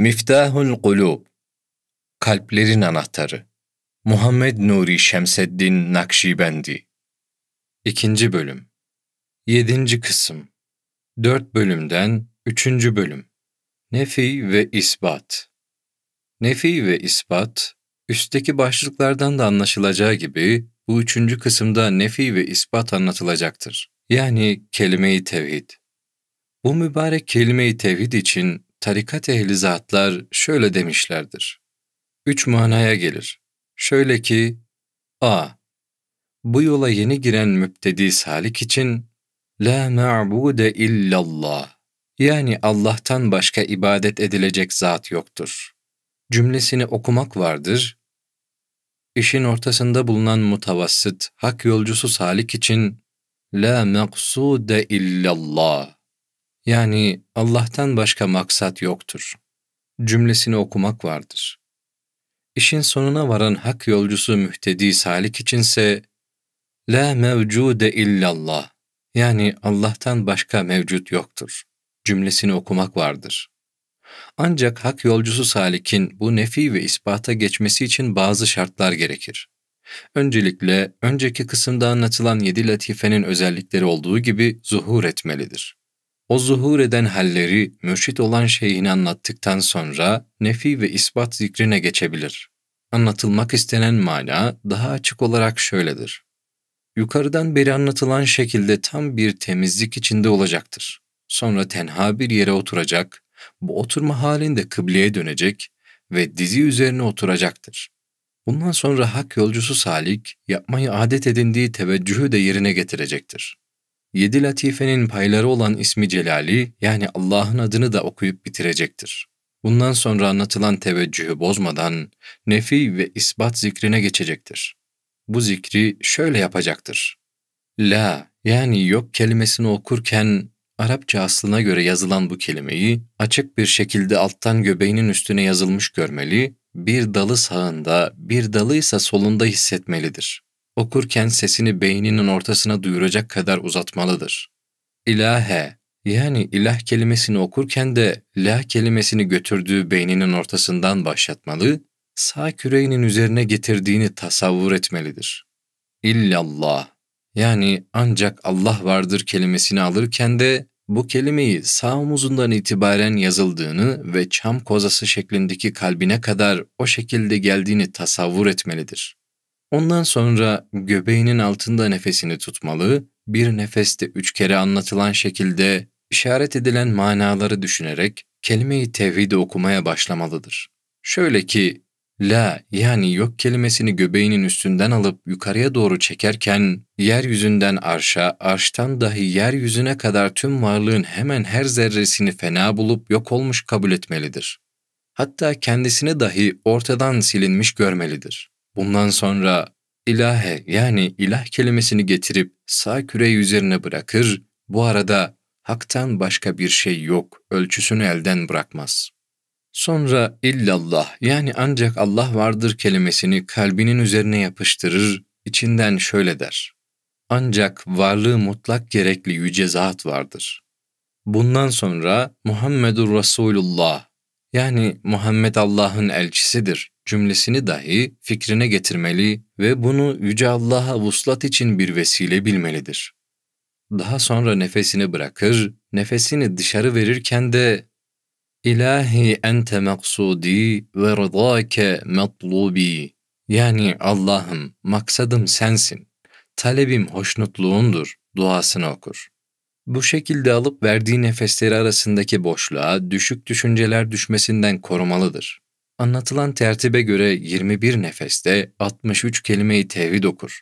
Miftahul Kulub Kalplerin Anahtarı Muhammed Nuri Şemseddin Nakşibendi 2. Bölüm 7. Kısım 4 bölümden 3. bölüm Nefi ve İsbat Nefi ve ispat, üstteki başlıklardan da anlaşılacağı gibi bu üçüncü kısımda nefi ve ispat anlatılacaktır. Yani kelime-i tevhid. Bu mübarek kelime-i tevhid için tarikat ehli zatlar şöyle demişlerdir. Üç manaya gelir. Şöyle ki, a. Bu yola yeni giren müptedi salik için La ma'bude illallah yani Allah'tan başka ibadet edilecek zat yoktur. Cümlesini okumak vardır. İşin ortasında bulunan mutavassıt, hak yolcusu salik için La maqsude illallah yani Allah'tan başka maksat yoktur cümlesini okumak vardır. İşin sonuna varan hak yolcusu mühtedi salik içinse la mevcude illallah yani Allah'tan başka mevcut yoktur cümlesini okumak vardır. Ancak hak yolcusu salikin bu nefi ve ispata geçmesi için bazı şartlar gerekir. Öncelikle önceki kısımda anlatılan yedi latifenin özellikleri olduğu gibi zuhur etmelidir. O zuhur eden halleri mürşit olan şeyhini anlattıktan sonra nefi ve ispat zikrine geçebilir. Anlatılmak istenen mana daha açık olarak şöyledir. Yukarıdan beri anlatılan şekilde tam bir temizlik içinde olacaktır. Sonra tenha bir yere oturacak, bu oturma halinde kıbleye dönecek ve dizi üzerine oturacaktır. Bundan sonra hak yolcusu salik, yapmayı adet edindiği teveccühü de yerine getirecektir yedi latifenin payları olan ismi celali yani Allah'ın adını da okuyup bitirecektir. Bundan sonra anlatılan teveccühü bozmadan nefi ve isbat zikrine geçecektir. Bu zikri şöyle yapacaktır. La yani yok kelimesini okurken Arapça aslına göre yazılan bu kelimeyi açık bir şekilde alttan göbeğinin üstüne yazılmış görmeli, bir dalı sağında, bir dalıysa solunda hissetmelidir. Okurken sesini beyninin ortasına duyuracak kadar uzatmalıdır. İlahe yani ilah kelimesini okurken de la kelimesini götürdüğü beyninin ortasından başlatmalı, sağ küreğinin üzerine getirdiğini tasavvur etmelidir. İllallah yani ancak Allah vardır kelimesini alırken de bu kelimeyi sağ omuzundan itibaren yazıldığını ve çam kozası şeklindeki kalbine kadar o şekilde geldiğini tasavvur etmelidir. Ondan sonra göbeğinin altında nefesini tutmalı, bir nefeste üç kere anlatılan şekilde işaret edilen manaları düşünerek kelimeyi i okumaya başlamalıdır. Şöyle ki, la yani yok kelimesini göbeğinin üstünden alıp yukarıya doğru çekerken, yeryüzünden arşa, arştan dahi yeryüzüne kadar tüm varlığın hemen her zerresini fena bulup yok olmuş kabul etmelidir. Hatta kendisini dahi ortadan silinmiş görmelidir. Bundan sonra ilahe yani ilah kelimesini getirip sağ küreyi üzerine bırakır, bu arada haktan başka bir şey yok ölçüsünü elden bırakmaz. Sonra illallah yani ancak Allah vardır kelimesini kalbinin üzerine yapıştırır, içinden şöyle der. Ancak varlığı mutlak gerekli yüce zat vardır. Bundan sonra Muhammedur Resulullah yani Muhammed Allah'ın elçisidir cümlesini dahi fikrine getirmeli ve bunu Yüce Allah'a vuslat için bir vesile bilmelidir. Daha sonra nefesini bırakır, nefesini dışarı verirken de İlahi ente maksudi ve rızake matlubi. Yani Allah'ım maksadım sensin, talebim hoşnutluğundur duasını okur. Bu şekilde alıp verdiği nefesleri arasındaki boşluğa düşük düşünceler düşmesinden korumalıdır. Anlatılan tertibe göre 21 nefeste 63 kelimeyi tevhid okur.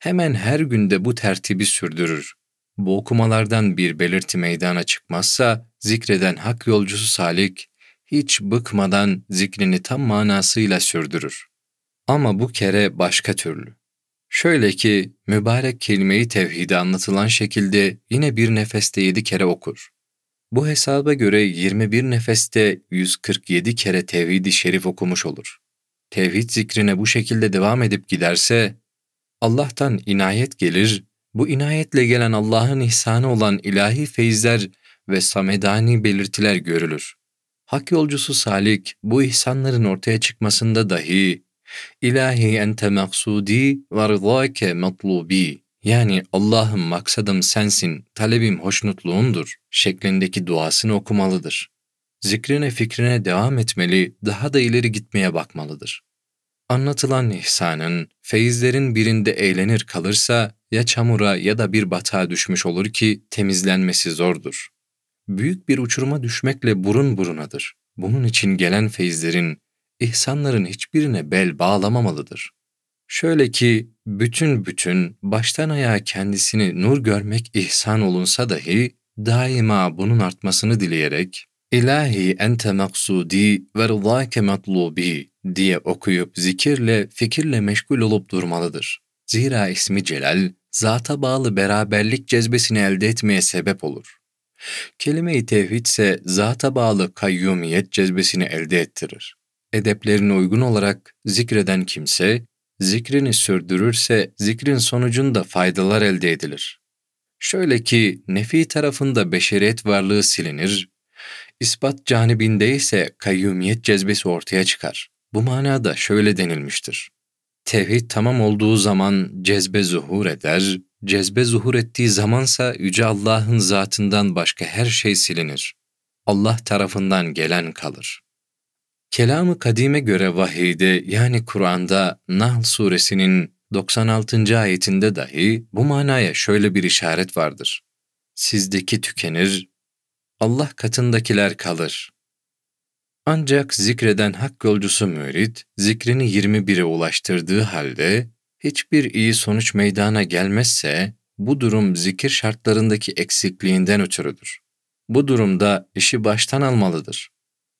Hemen her günde bu tertibi sürdürür. Bu okumalardan bir belirti meydana çıkmazsa zikreden hak yolcusu salik, hiç bıkmadan zikrini tam manasıyla sürdürür. Ama bu kere başka türlü. Şöyle ki mübarek kelimeyi tevhide anlatılan şekilde yine bir nefeste yedi kere okur. Bu hesaba göre 21 nefeste 147 kere tevhid-i şerif okumuş olur. Tevhid zikrine bu şekilde devam edip giderse, Allah'tan inayet gelir, bu inayetle gelen Allah'ın ihsanı olan ilahi feyizler ve samedani belirtiler görülür. Hak yolcusu salik bu ihsanların ortaya çıkmasında dahi ilahi ente maksudi ve rızake matlubi yani Allah'ım maksadım sensin, talebim hoşnutluğundur şeklindeki duasını okumalıdır. Zikrine fikrine devam etmeli, daha da ileri gitmeye bakmalıdır. Anlatılan ihsanın, feyizlerin birinde eğlenir kalırsa ya çamura ya da bir batağa düşmüş olur ki temizlenmesi zordur. Büyük bir uçuruma düşmekle burun burunadır. Bunun için gelen feyizlerin, ihsanların hiçbirine bel bağlamamalıdır. Şöyle ki bütün bütün baştan ayağa kendisini nur görmek ihsan olunsa dahi daima bunun artmasını dileyerek İlahi ente maksudi ve rızake matlubi diye okuyup zikirle, fikirle meşgul olup durmalıdır. Zira ismi Celal, zata bağlı beraberlik cezbesini elde etmeye sebep olur. Kelime-i tevhid ise zata bağlı kayyumiyet cezbesini elde ettirir. Edeplerine uygun olarak zikreden kimse, zikrini sürdürürse zikrin sonucunda faydalar elde edilir. Şöyle ki nefi tarafında beşeriyet varlığı silinir, ispat canibinde ise kayyumiyet cezbesi ortaya çıkar. Bu manada şöyle denilmiştir. Tevhid tamam olduğu zaman cezbe zuhur eder, cezbe zuhur ettiği zamansa Yüce Allah'ın zatından başka her şey silinir. Allah tarafından gelen kalır. Kelamı kadime göre vahiyde yani Kur'an'da Nahl suresinin 96. ayetinde dahi bu manaya şöyle bir işaret vardır. Sizdeki tükenir, Allah katındakiler kalır. Ancak zikreden hak yolcusu mürit, zikrini 21'e ulaştırdığı halde hiçbir iyi sonuç meydana gelmezse bu durum zikir şartlarındaki eksikliğinden ötürüdür. Bu durumda işi baştan almalıdır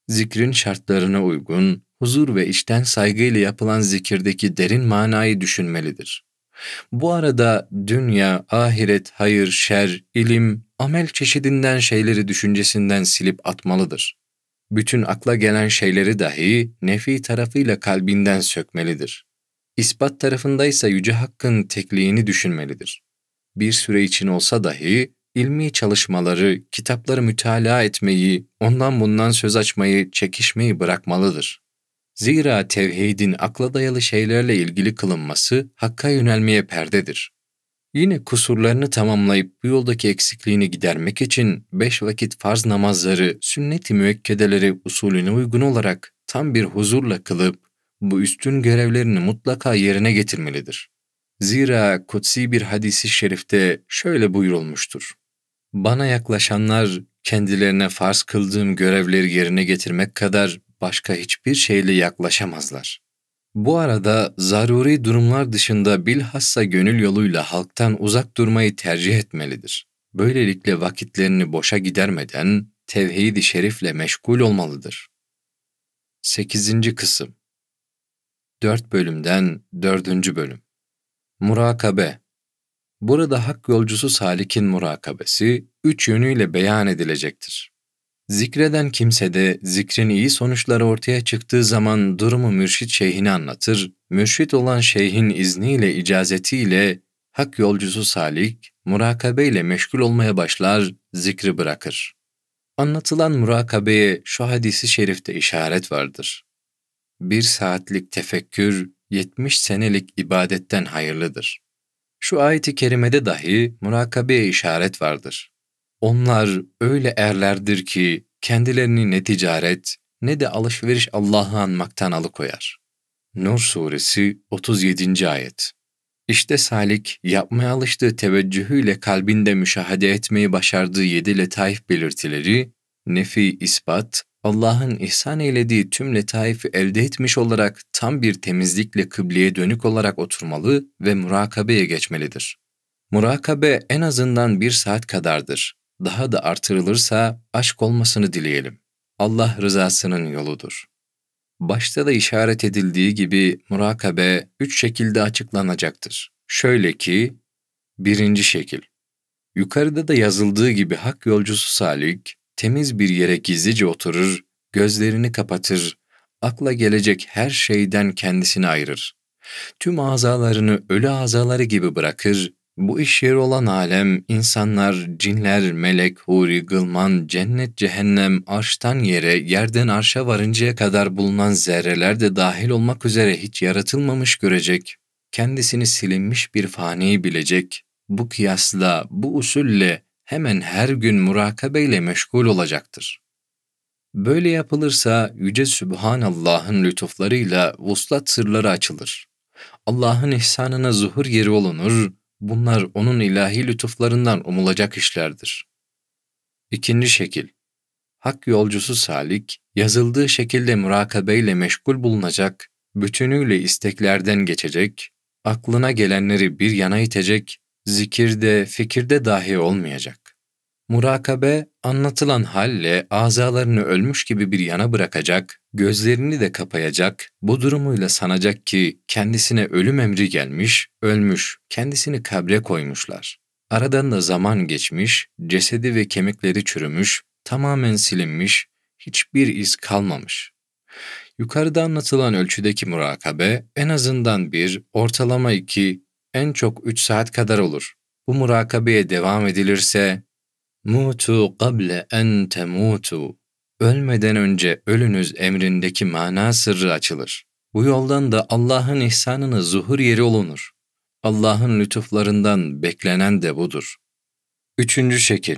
zikrin şartlarına uygun, huzur ve içten saygıyla yapılan zikirdeki derin manayı düşünmelidir. Bu arada dünya, ahiret, hayır, şer, ilim, amel çeşidinden şeyleri düşüncesinden silip atmalıdır. Bütün akla gelen şeyleri dahi nefi tarafıyla kalbinden sökmelidir. İspat tarafındaysa Yüce Hakk'ın tekliğini düşünmelidir. Bir süre için olsa dahi ilmi çalışmaları, kitapları mütalaa etmeyi, ondan bundan söz açmayı, çekişmeyi bırakmalıdır. Zira tevhidin akla dayalı şeylerle ilgili kılınması hakka yönelmeye perdedir. Yine kusurlarını tamamlayıp bu yoldaki eksikliğini gidermek için beş vakit farz namazları, sünnet-i müekkedeleri usulüne uygun olarak tam bir huzurla kılıp bu üstün görevlerini mutlaka yerine getirmelidir. Zira kutsi bir hadisi şerifte şöyle buyurulmuştur. Bana yaklaşanlar kendilerine farz kıldığım görevleri yerine getirmek kadar başka hiçbir şeyle yaklaşamazlar. Bu arada zaruri durumlar dışında bilhassa gönül yoluyla halktan uzak durmayı tercih etmelidir. Böylelikle vakitlerini boşa gidermeden tevhid-i şerifle meşgul olmalıdır. 8. Kısım 4 bölümden 4. bölüm Murakabe Burada hak yolcusu salikin murakabesi üç yönüyle beyan edilecektir. Zikreden kimse de zikrin iyi sonuçları ortaya çıktığı zaman durumu mürşit şeyhine anlatır, mürşit olan şeyhin izniyle, icazetiyle hak yolcusu salik, murakabeyle meşgul olmaya başlar, zikri bırakır. Anlatılan murakabeye şu hadisi şerifte işaret vardır. Bir saatlik tefekkür, yetmiş senelik ibadetten hayırlıdır. Şu ayeti kerimede dahi murakabeye işaret vardır. Onlar öyle erlerdir ki kendilerini ne ticaret ne de alışveriş Allah'ı anmaktan alıkoyar. Nur Suresi 37. Ayet İşte Salik yapmaya alıştığı teveccühüyle kalbinde müşahede etmeyi başardığı yedi letaif belirtileri, nefi ispat, Allah'ın ihsan eylediği tüm letaifi elde etmiş olarak tam bir temizlikle kıbleye dönük olarak oturmalı ve murakabeye geçmelidir. Murakabe en azından bir saat kadardır. Daha da artırılırsa aşk olmasını dileyelim. Allah rızasının yoludur. Başta da işaret edildiği gibi murakabe üç şekilde açıklanacaktır. Şöyle ki, birinci şekil. Yukarıda da yazıldığı gibi hak yolcusu salik, Temiz bir yere gizlice oturur, gözlerini kapatır, akla gelecek her şeyden kendisini ayırır. Tüm azalarını ölü azaları gibi bırakır, bu iş yeri olan alem, insanlar, cinler, melek, huri, gılman, cennet, cehennem, arştan yere, yerden arşa varıncaya kadar bulunan zerreler de dahil olmak üzere hiç yaratılmamış görecek, kendisini silinmiş bir fani bilecek, bu kıyasla, bu usulle hemen her gün murakabeyle meşgul olacaktır. Böyle yapılırsa Yüce Sübhanallah'ın lütuflarıyla vuslat sırları açılır. Allah'ın ihsanına zuhur yeri olunur, bunlar onun ilahi lütuflarından umulacak işlerdir. İkinci şekil Hak yolcusu salik, yazıldığı şekilde murakabeyle meşgul bulunacak, bütünüyle isteklerden geçecek, aklına gelenleri bir yana itecek, zikirde, fikirde dahi olmayacak. Murakabe, anlatılan halle azalarını ölmüş gibi bir yana bırakacak, gözlerini de kapayacak, bu durumuyla sanacak ki kendisine ölüm emri gelmiş, ölmüş, kendisini kabre koymuşlar. Aradan da zaman geçmiş, cesedi ve kemikleri çürümüş, tamamen silinmiş, hiçbir iz kalmamış. Yukarıda anlatılan ölçüdeki murakabe en azından bir, ortalama iki, en çok 3 saat kadar olur. Bu murakabeye devam edilirse mutu qable en temutu ölmeden önce ölünüz emrindeki mana sırrı açılır. Bu yoldan da Allah'ın ihsanını zuhur yeri olunur. Allah'ın lütuflarından beklenen de budur. Üçüncü şekil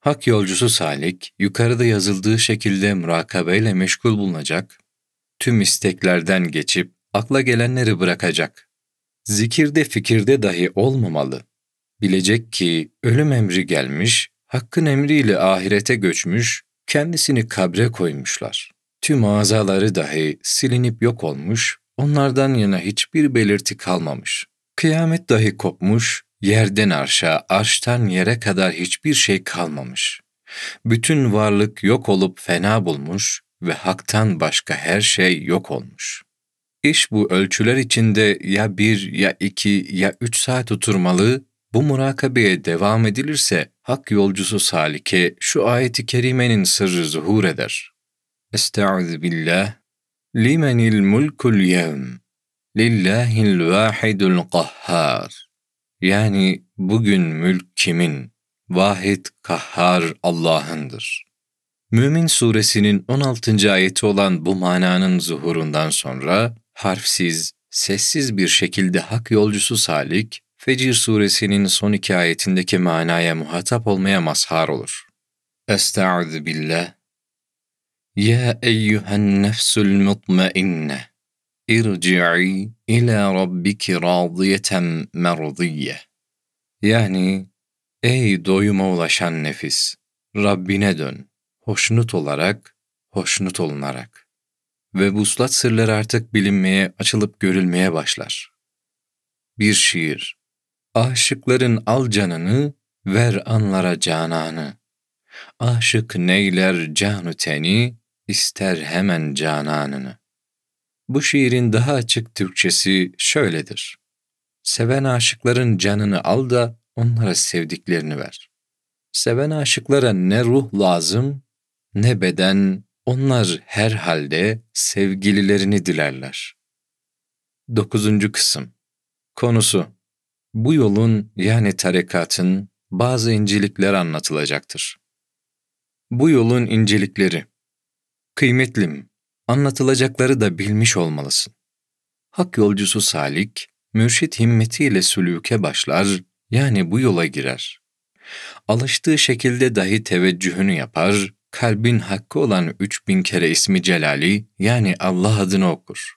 Hak yolcusu salik, yukarıda yazıldığı şekilde murakabeyle meşgul bulunacak, tüm isteklerden geçip akla gelenleri bırakacak zikirde fikirde dahi olmamalı. Bilecek ki ölüm emri gelmiş, hakkın emriyle ahirete göçmüş, kendisini kabre koymuşlar. Tüm azaları dahi silinip yok olmuş, onlardan yana hiçbir belirti kalmamış. Kıyamet dahi kopmuş, yerden arşa, arştan yere kadar hiçbir şey kalmamış. Bütün varlık yok olup fena bulmuş ve haktan başka her şey yok olmuş.'' İş bu ölçüler içinde ya bir ya iki ya üç saat oturmalı, bu murakabeye devam edilirse hak yolcusu salike şu ayeti kerimenin sırrı zuhur eder. Estaizu billah. Limenil mulkul yevm. Lillahil vahidul kahhar. Yani bugün mülk kimin? Vahid kahhar Allah'ındır. Mümin suresinin 16. ayeti olan bu mananın zuhurundan sonra harfsiz, sessiz bir şekilde hak yolcusu Salik, Fecir suresinin son iki ayetindeki manaya muhatap olmaya mazhar olur. Estaizu billah. Ya eyyühen nefsül mutmainne, irci'i ila rabbiki radiyeten merdiye. Yani, ey doyuma ulaşan nefis, Rabbine dön, hoşnut olarak, hoşnut olunarak ve vuslat sırları artık bilinmeye, açılıp görülmeye başlar. Bir şiir. Aşıkların al canını, ver anlara cananı. Aşık neyler canı teni, ister hemen cananını. Bu şiirin daha açık Türkçesi şöyledir. Seven aşıkların canını al da onlara sevdiklerini ver. Seven aşıklara ne ruh lazım, ne beden, onlar herhalde sevgililerini dilerler. 9. Kısım Konusu Bu yolun yani tarekatın bazı incelikler anlatılacaktır. Bu yolun incelikleri Kıymetlim, anlatılacakları da bilmiş olmalısın. Hak yolcusu salik, mürşit himmetiyle sülûke başlar, yani bu yola girer. Alıştığı şekilde dahi teveccühünü yapar, kalbin hakkı olan üç bin kere ismi celali yani Allah adını okur.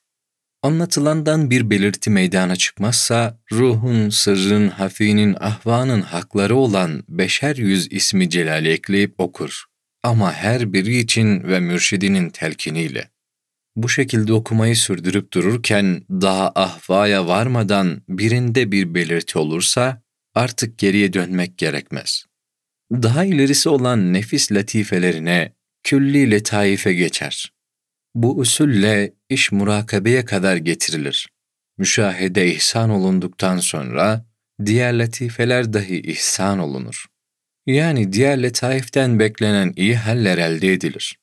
Anlatılandan bir belirti meydana çıkmazsa, ruhun, sırrın, hafinin, ahvanın hakları olan beşer yüz ismi celali ekleyip okur. Ama her biri için ve mürşidinin telkiniyle. Bu şekilde okumayı sürdürüp dururken daha ahvaya varmadan birinde bir belirti olursa artık geriye dönmek gerekmez.'' daha ilerisi olan nefis latifelerine, külli letaife geçer. Bu usulle iş murakabeye kadar getirilir. Müşahede ihsan olunduktan sonra diğer latifeler dahi ihsan olunur. Yani diğer letaiften beklenen iyi haller elde edilir.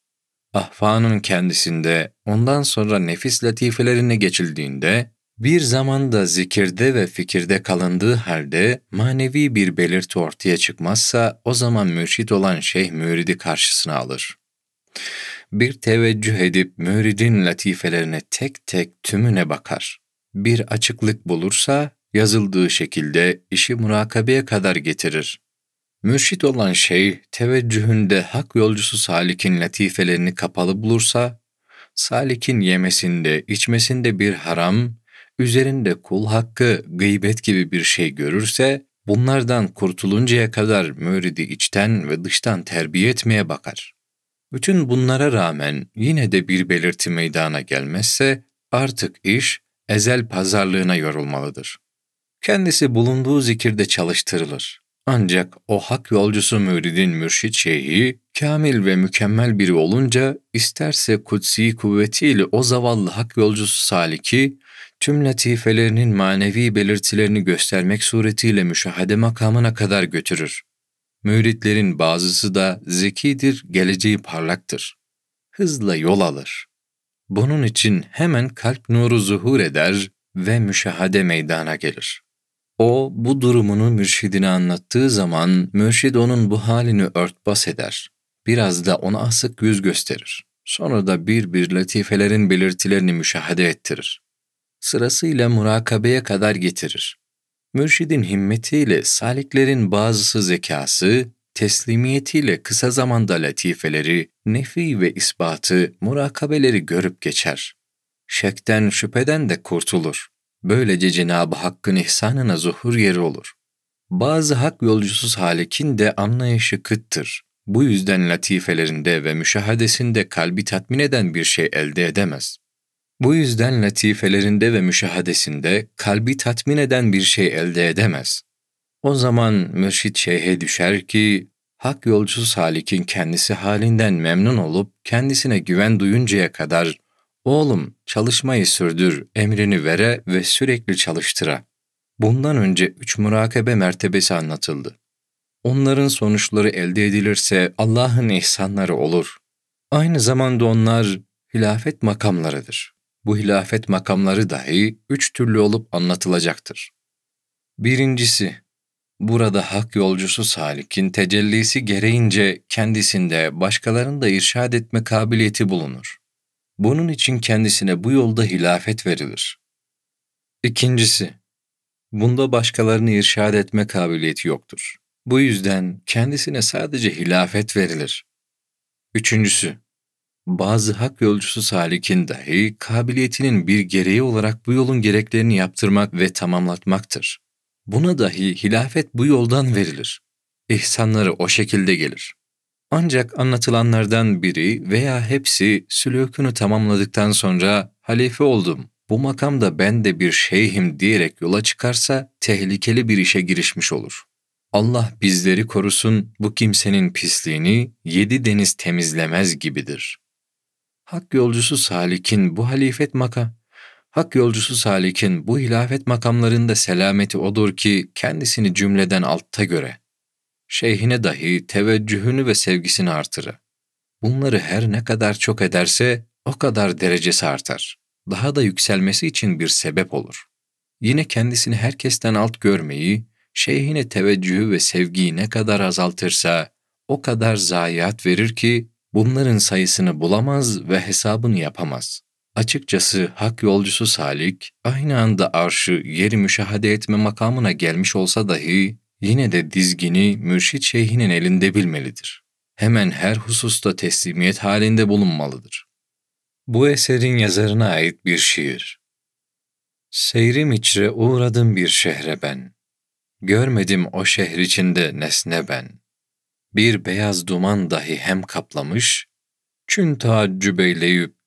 Ahvanın kendisinde ondan sonra nefis latifelerine geçildiğinde bir zamanda zikirde ve fikirde kalındığı halde manevi bir belirti ortaya çıkmazsa o zaman mürşit olan şeyh müridi karşısına alır. Bir teveccüh edip müridin latifelerine tek tek tümüne bakar. Bir açıklık bulursa yazıldığı şekilde işi murakabeye kadar getirir. Mürşit olan şeyh teveccühünde hak yolcusu salikin latifelerini kapalı bulursa, salikin yemesinde, içmesinde bir haram, üzerinde kul hakkı, gıybet gibi bir şey görürse bunlardan kurtuluncaya kadar müridi içten ve dıştan terbiye etmeye bakar. Bütün bunlara rağmen yine de bir belirti meydana gelmezse artık iş ezel pazarlığına yorulmalıdır. Kendisi bulunduğu zikirde çalıştırılır. Ancak o hak yolcusu müridin mürşit şeyhi, kamil ve mükemmel biri olunca isterse kutsi kuvvetiyle o zavallı hak yolcusu saliki, tüm latifelerinin manevi belirtilerini göstermek suretiyle müşahade makamına kadar götürür. Müritlerin bazısı da zekidir, geleceği parlaktır. Hızla yol alır. Bunun için hemen kalp nuru zuhur eder ve müşahade meydana gelir. O, bu durumunu mürşidine anlattığı zaman, mürşid onun bu halini örtbas eder. Biraz da ona asık yüz gösterir. Sonra da bir bir latifelerin belirtilerini müşahede ettirir sırasıyla murakabeye kadar getirir. Mürşidin himmetiyle saliklerin bazısı zekası, teslimiyetiyle kısa zamanda latifeleri, nefi ve isbatı, murakabeleri görüp geçer. Şekten, şüpheden de kurtulur. Böylece Cenab-ı Hakk'ın ihsanına zuhur yeri olur. Bazı hak yolcusuz halekin de anlayışı kıttır. Bu yüzden latifelerinde ve müşahadesinde kalbi tatmin eden bir şey elde edemez. Bu yüzden latifelerinde ve müşahadesinde kalbi tatmin eden bir şey elde edemez. O zaman mürşit şeyhe düşer ki, hak yolcu salikin kendisi halinden memnun olup kendisine güven duyuncaya kadar Oğlum çalışmayı sürdür, emrini vere ve sürekli çalıştıra. Bundan önce üç murakabe mertebesi anlatıldı. Onların sonuçları elde edilirse Allah'ın ihsanları olur. Aynı zamanda onlar hilafet makamlarıdır bu hilafet makamları dahi üç türlü olup anlatılacaktır. Birincisi, burada hak yolcusu Salik'in tecellisi gereğince kendisinde başkalarını da irşad etme kabiliyeti bulunur. Bunun için kendisine bu yolda hilafet verilir. İkincisi, bunda başkalarını irşad etme kabiliyeti yoktur. Bu yüzden kendisine sadece hilafet verilir. Üçüncüsü, bazı hak yolcusu salikin dahi kabiliyetinin bir gereği olarak bu yolun gereklerini yaptırmak ve tamamlatmaktır. Buna dahi hilafet bu yoldan verilir. İhsanları o şekilde gelir. Ancak anlatılanlardan biri veya hepsi sülükünü tamamladıktan sonra halife oldum, bu makamda ben de bir şeyhim diyerek yola çıkarsa tehlikeli bir işe girişmiş olur. Allah bizleri korusun bu kimsenin pisliğini yedi deniz temizlemez gibidir.'' Hak yolcusu Salik'in bu halifet maka. Hak yolcusu Salik'in bu hilafet makamlarında selameti odur ki kendisini cümleden altta göre, şeyhine dahi teveccühünü ve sevgisini artırı. Bunları her ne kadar çok ederse o kadar derecesi artar. Daha da yükselmesi için bir sebep olur. Yine kendisini herkesten alt görmeyi, şeyhine teveccühü ve sevgiyi ne kadar azaltırsa o kadar zayiat verir ki bunların sayısını bulamaz ve hesabını yapamaz. Açıkçası hak yolcusu salik, aynı anda arşı yeri müşahede etme makamına gelmiş olsa dahi, yine de dizgini mürşit şeyhinin elinde bilmelidir. Hemen her hususta teslimiyet halinde bulunmalıdır. Bu eserin yazarına ait bir şiir. Seyrim içre uğradım bir şehre ben, görmedim o şehir içinde nesne ben.'' bir beyaz duman dahi hem kaplamış, çün taaccüb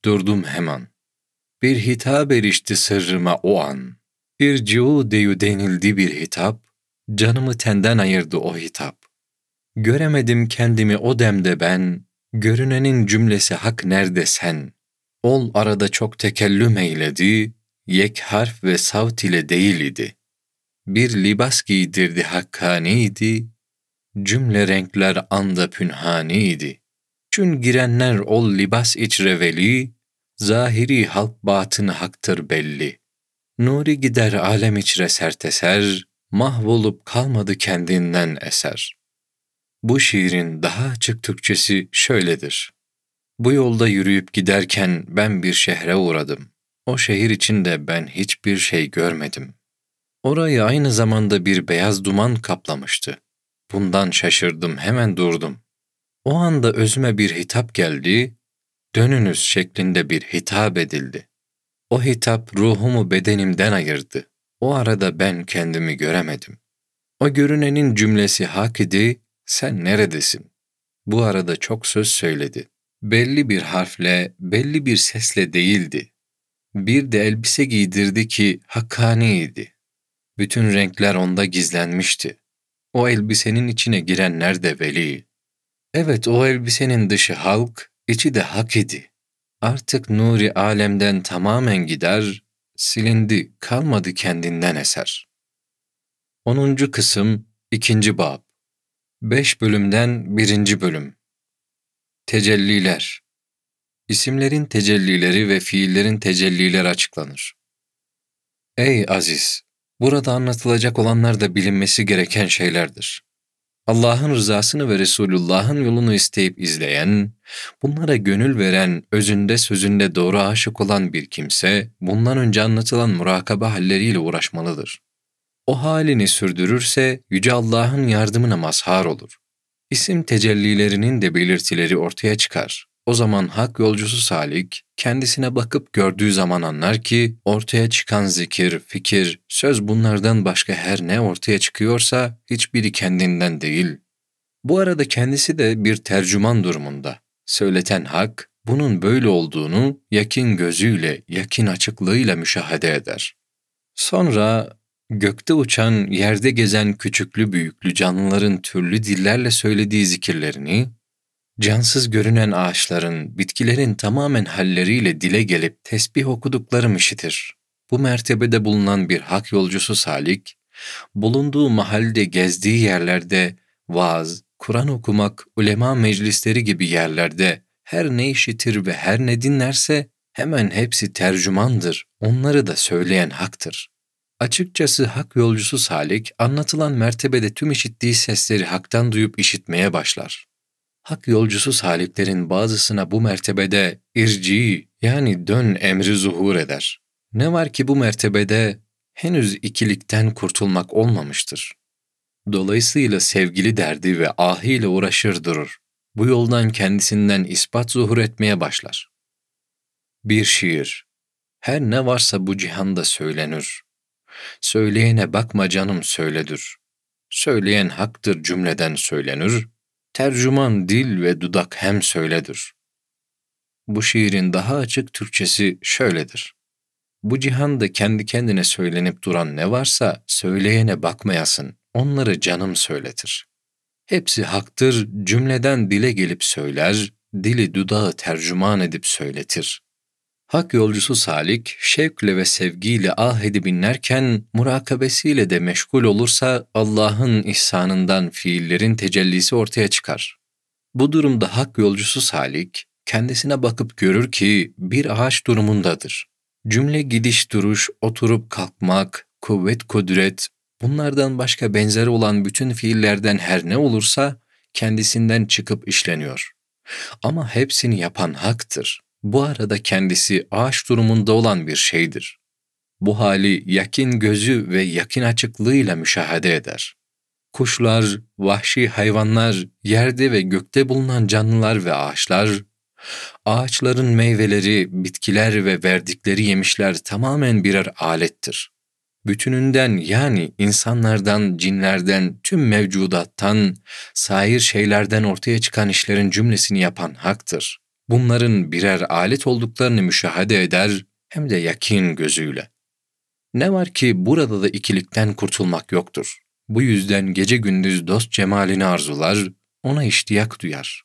durdum hemen. Bir hitap erişti sırrıma o an. Bir ciu deyü denildi bir hitap, canımı tenden ayırdı o hitap. Göremedim kendimi o demde ben, görünenin cümlesi hak nerede sen? Ol arada çok tekellüm eyledi, yek harf ve savt ile değil idi. Bir libas giydirdi hakkaniydi, cümle renkler anda pünhaniydi. Çün girenler ol libas iç reveli, zahiri halk batını haktır belli. Nuri gider alem içre serteser, mahvolup kalmadı kendinden eser. Bu şiirin daha açık Türkçesi şöyledir. Bu yolda yürüyüp giderken ben bir şehre uğradım. O şehir içinde ben hiçbir şey görmedim. Orayı aynı zamanda bir beyaz duman kaplamıştı. Bundan şaşırdım, hemen durdum. O anda özüme bir hitap geldi, dönünüz şeklinde bir hitap edildi. O hitap ruhumu bedenimden ayırdı. O arada ben kendimi göremedim. O görünenin cümlesi hak idi, sen neredesin? Bu arada çok söz söyledi. Belli bir harfle, belli bir sesle değildi. Bir de elbise giydirdi ki hakkaniydi. Bütün renkler onda gizlenmişti. O elbisenin içine girenler de veli. Evet o elbisenin dışı halk, içi de hak idi. Artık nuri alemden tamamen gider, silindi, kalmadı kendinden eser. 10. Kısım 2. Bab 5 bölümden 1. bölüm Tecelliler İsimlerin tecellileri ve fiillerin tecellileri açıklanır. Ey Aziz! Burada anlatılacak olanlar da bilinmesi gereken şeylerdir. Allah'ın rızasını ve Resulullah'ın yolunu isteyip izleyen, bunlara gönül veren, özünde sözünde doğru aşık olan bir kimse, bundan önce anlatılan murakabe halleriyle uğraşmalıdır. O halini sürdürürse Yüce Allah'ın yardımına mazhar olur. İsim tecellilerinin de belirtileri ortaya çıkar. O zaman hak yolcusu salik kendisine bakıp gördüğü zaman anlar ki ortaya çıkan zikir, fikir, söz bunlardan başka her ne ortaya çıkıyorsa hiçbiri kendinden değil. Bu arada kendisi de bir tercüman durumunda. Söyleten hak bunun böyle olduğunu yakin gözüyle, yakin açıklığıyla müşahede eder. Sonra gökte uçan, yerde gezen küçüklü büyüklü canlıların türlü dillerle söylediği zikirlerini Cansız görünen ağaçların, bitkilerin tamamen halleriyle dile gelip tesbih okudukları işitir. Bu mertebede bulunan bir hak yolcusu salik, bulunduğu mahallede gezdiği yerlerde vaaz, Kur'an okumak, ulema meclisleri gibi yerlerde her ne işitir ve her ne dinlerse hemen hepsi tercümandır, onları da söyleyen haktır. Açıkçası hak yolcusu salik anlatılan mertebede tüm işittiği sesleri haktan duyup işitmeye başlar hak yolcusu saliplerin bazısına bu mertebede irci yani dön emri zuhur eder. Ne var ki bu mertebede henüz ikilikten kurtulmak olmamıştır. Dolayısıyla sevgili derdi ve ahiyle uğraşır durur. Bu yoldan kendisinden ispat zuhur etmeye başlar. Bir şiir. Her ne varsa bu cihanda söylenir. Söyleyene bakma canım söyledir. Söyleyen haktır cümleden söylenir, tercüman dil ve dudak hem söyledir. Bu şiirin daha açık Türkçesi şöyledir. Bu cihanda kendi kendine söylenip duran ne varsa söyleyene bakmayasın, onları canım söyletir. Hepsi haktır, cümleden dile gelip söyler, dili dudağı tercüman edip söyletir. Hak yolcusu Salik, şevkle ve sevgiyle ah edip murakabesiyle de meşgul olursa Allah'ın ihsanından fiillerin tecellisi ortaya çıkar. Bu durumda hak yolcusu Salik, kendisine bakıp görür ki bir ağaç durumundadır. Cümle gidiş duruş, oturup kalkmak, kuvvet kudret, bunlardan başka benzeri olan bütün fiillerden her ne olursa kendisinden çıkıp işleniyor. Ama hepsini yapan haktır bu arada kendisi ağaç durumunda olan bir şeydir. Bu hali yakin gözü ve yakin açıklığıyla müşahede eder. Kuşlar, vahşi hayvanlar, yerde ve gökte bulunan canlılar ve ağaçlar, ağaçların meyveleri, bitkiler ve verdikleri yemişler tamamen birer alettir. Bütününden yani insanlardan, cinlerden, tüm mevcudattan, sair şeylerden ortaya çıkan işlerin cümlesini yapan haktır.'' bunların birer alet olduklarını müşahede eder hem de yakin gözüyle. Ne var ki burada da ikilikten kurtulmak yoktur. Bu yüzden gece gündüz dost cemalini arzular, ona iştiyak duyar.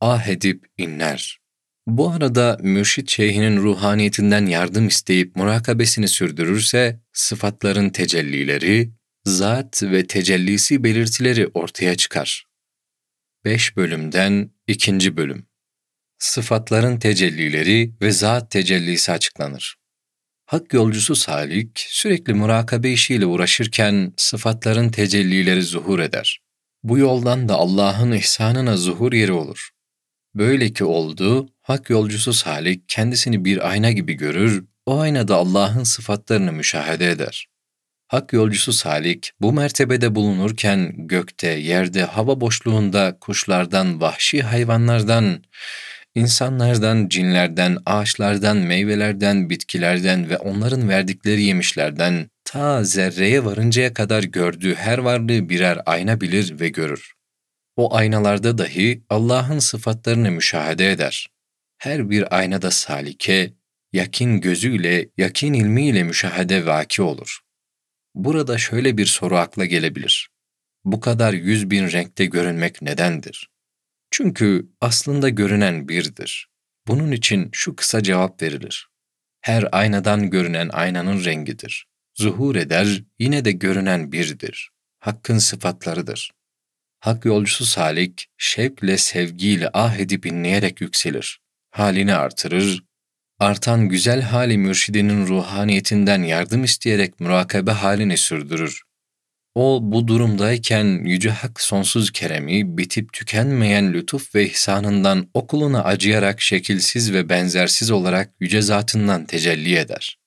Ah edip inler. Bu arada mürşit şeyhinin ruhaniyetinden yardım isteyip murakabesini sürdürürse, sıfatların tecellileri, zat ve tecellisi belirtileri ortaya çıkar. 5 bölümden 2. bölüm sıfatların tecellileri ve zat tecellisi açıklanır. Hak yolcusu salik sürekli murakabe işiyle uğraşırken sıfatların tecellileri zuhur eder. Bu yoldan da Allah'ın ihsanına zuhur yeri olur. Böyle ki oldu, hak yolcusu salik kendisini bir ayna gibi görür, o aynada Allah'ın sıfatlarını müşahede eder. Hak yolcusu salik bu mertebede bulunurken gökte, yerde, hava boşluğunda kuşlardan, vahşi hayvanlardan, İnsanlardan, cinlerden, ağaçlardan, meyvelerden, bitkilerden ve onların verdikleri yemişlerden ta zerreye varıncaya kadar gördüğü her varlığı birer ayna bilir ve görür. O aynalarda dahi Allah'ın sıfatlarını müşahede eder. Her bir aynada salike, yakin gözüyle, yakin ilmiyle müşahede vaki olur. Burada şöyle bir soru akla gelebilir. Bu kadar yüz bin renkte görünmek nedendir? Çünkü aslında görünen birdir. Bunun için şu kısa cevap verilir. Her aynadan görünen aynanın rengidir. Zuhur eder, yine de görünen birdir. Hakkın sıfatlarıdır. Hak yolcusu salik, şevkle sevgiyle ah edip inleyerek yükselir. Halini artırır, artan güzel hali mürşidinin ruhaniyetinden yardım isteyerek murakabe halini sürdürür. O bu durumdayken Yüce Hak sonsuz keremi bitip tükenmeyen lütuf ve ihsanından o acıyarak şekilsiz ve benzersiz olarak yüce zatından tecelli eder.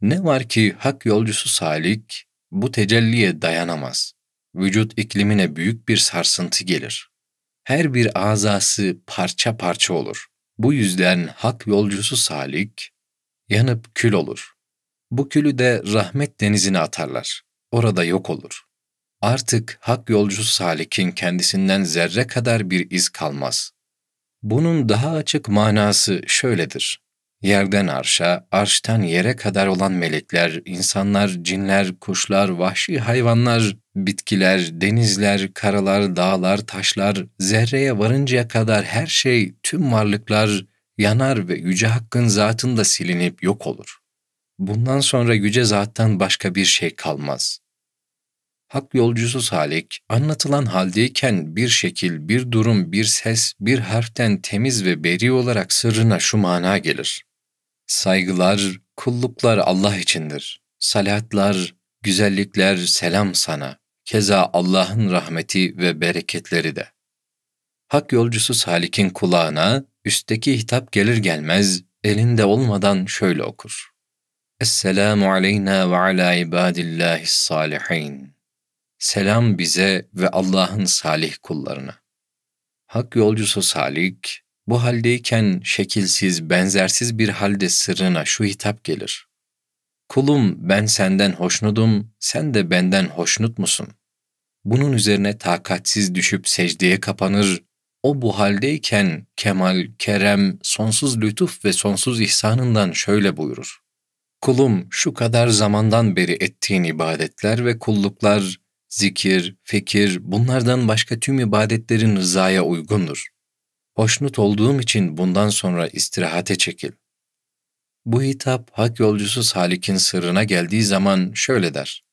Ne var ki hak yolcusu salik bu tecelliye dayanamaz. Vücut iklimine büyük bir sarsıntı gelir. Her bir azası parça parça olur. Bu yüzden hak yolcusu salik yanıp kül olur. Bu külü de rahmet denizine atarlar. Orada yok olur. Artık hak yolcu salikin kendisinden zerre kadar bir iz kalmaz. Bunun daha açık manası şöyledir. Yerden arşa, arştan yere kadar olan melekler, insanlar, cinler, kuşlar, vahşi hayvanlar, bitkiler, denizler, karalar, dağlar, taşlar, zerreye varıncaya kadar her şey, tüm varlıklar yanar ve Yüce Hakk'ın zatında silinip yok olur. Bundan sonra Yüce Zat'tan başka bir şey kalmaz hak yolcusu salik, anlatılan haldeyken bir şekil, bir durum, bir ses, bir harften temiz ve beri olarak sırrına şu mana gelir. Saygılar, kulluklar Allah içindir. Salatlar, güzellikler selam sana. Keza Allah'ın rahmeti ve bereketleri de. Hak yolcusu salikin kulağına üstteki hitap gelir gelmez elinde olmadan şöyle okur. Esselamu aleyna ve ala ibadillahis salihin. Selam bize ve Allah'ın salih kullarına. Hak yolcusu salik, bu haldeyken şekilsiz, benzersiz bir halde sırrına şu hitap gelir. Kulum ben senden hoşnudum, sen de benden hoşnut musun? Bunun üzerine takatsiz düşüp secdeye kapanır, o bu haldeyken kemal, kerem, sonsuz lütuf ve sonsuz ihsanından şöyle buyurur. Kulum şu kadar zamandan beri ettiğin ibadetler ve kulluklar Zikir, fikir bunlardan başka tüm ibadetlerin rızaya uygundur. Hoşnut olduğum için bundan sonra istirahate çekil. Bu hitap hak yolcusu Salik'in sırrına geldiği zaman şöyle der.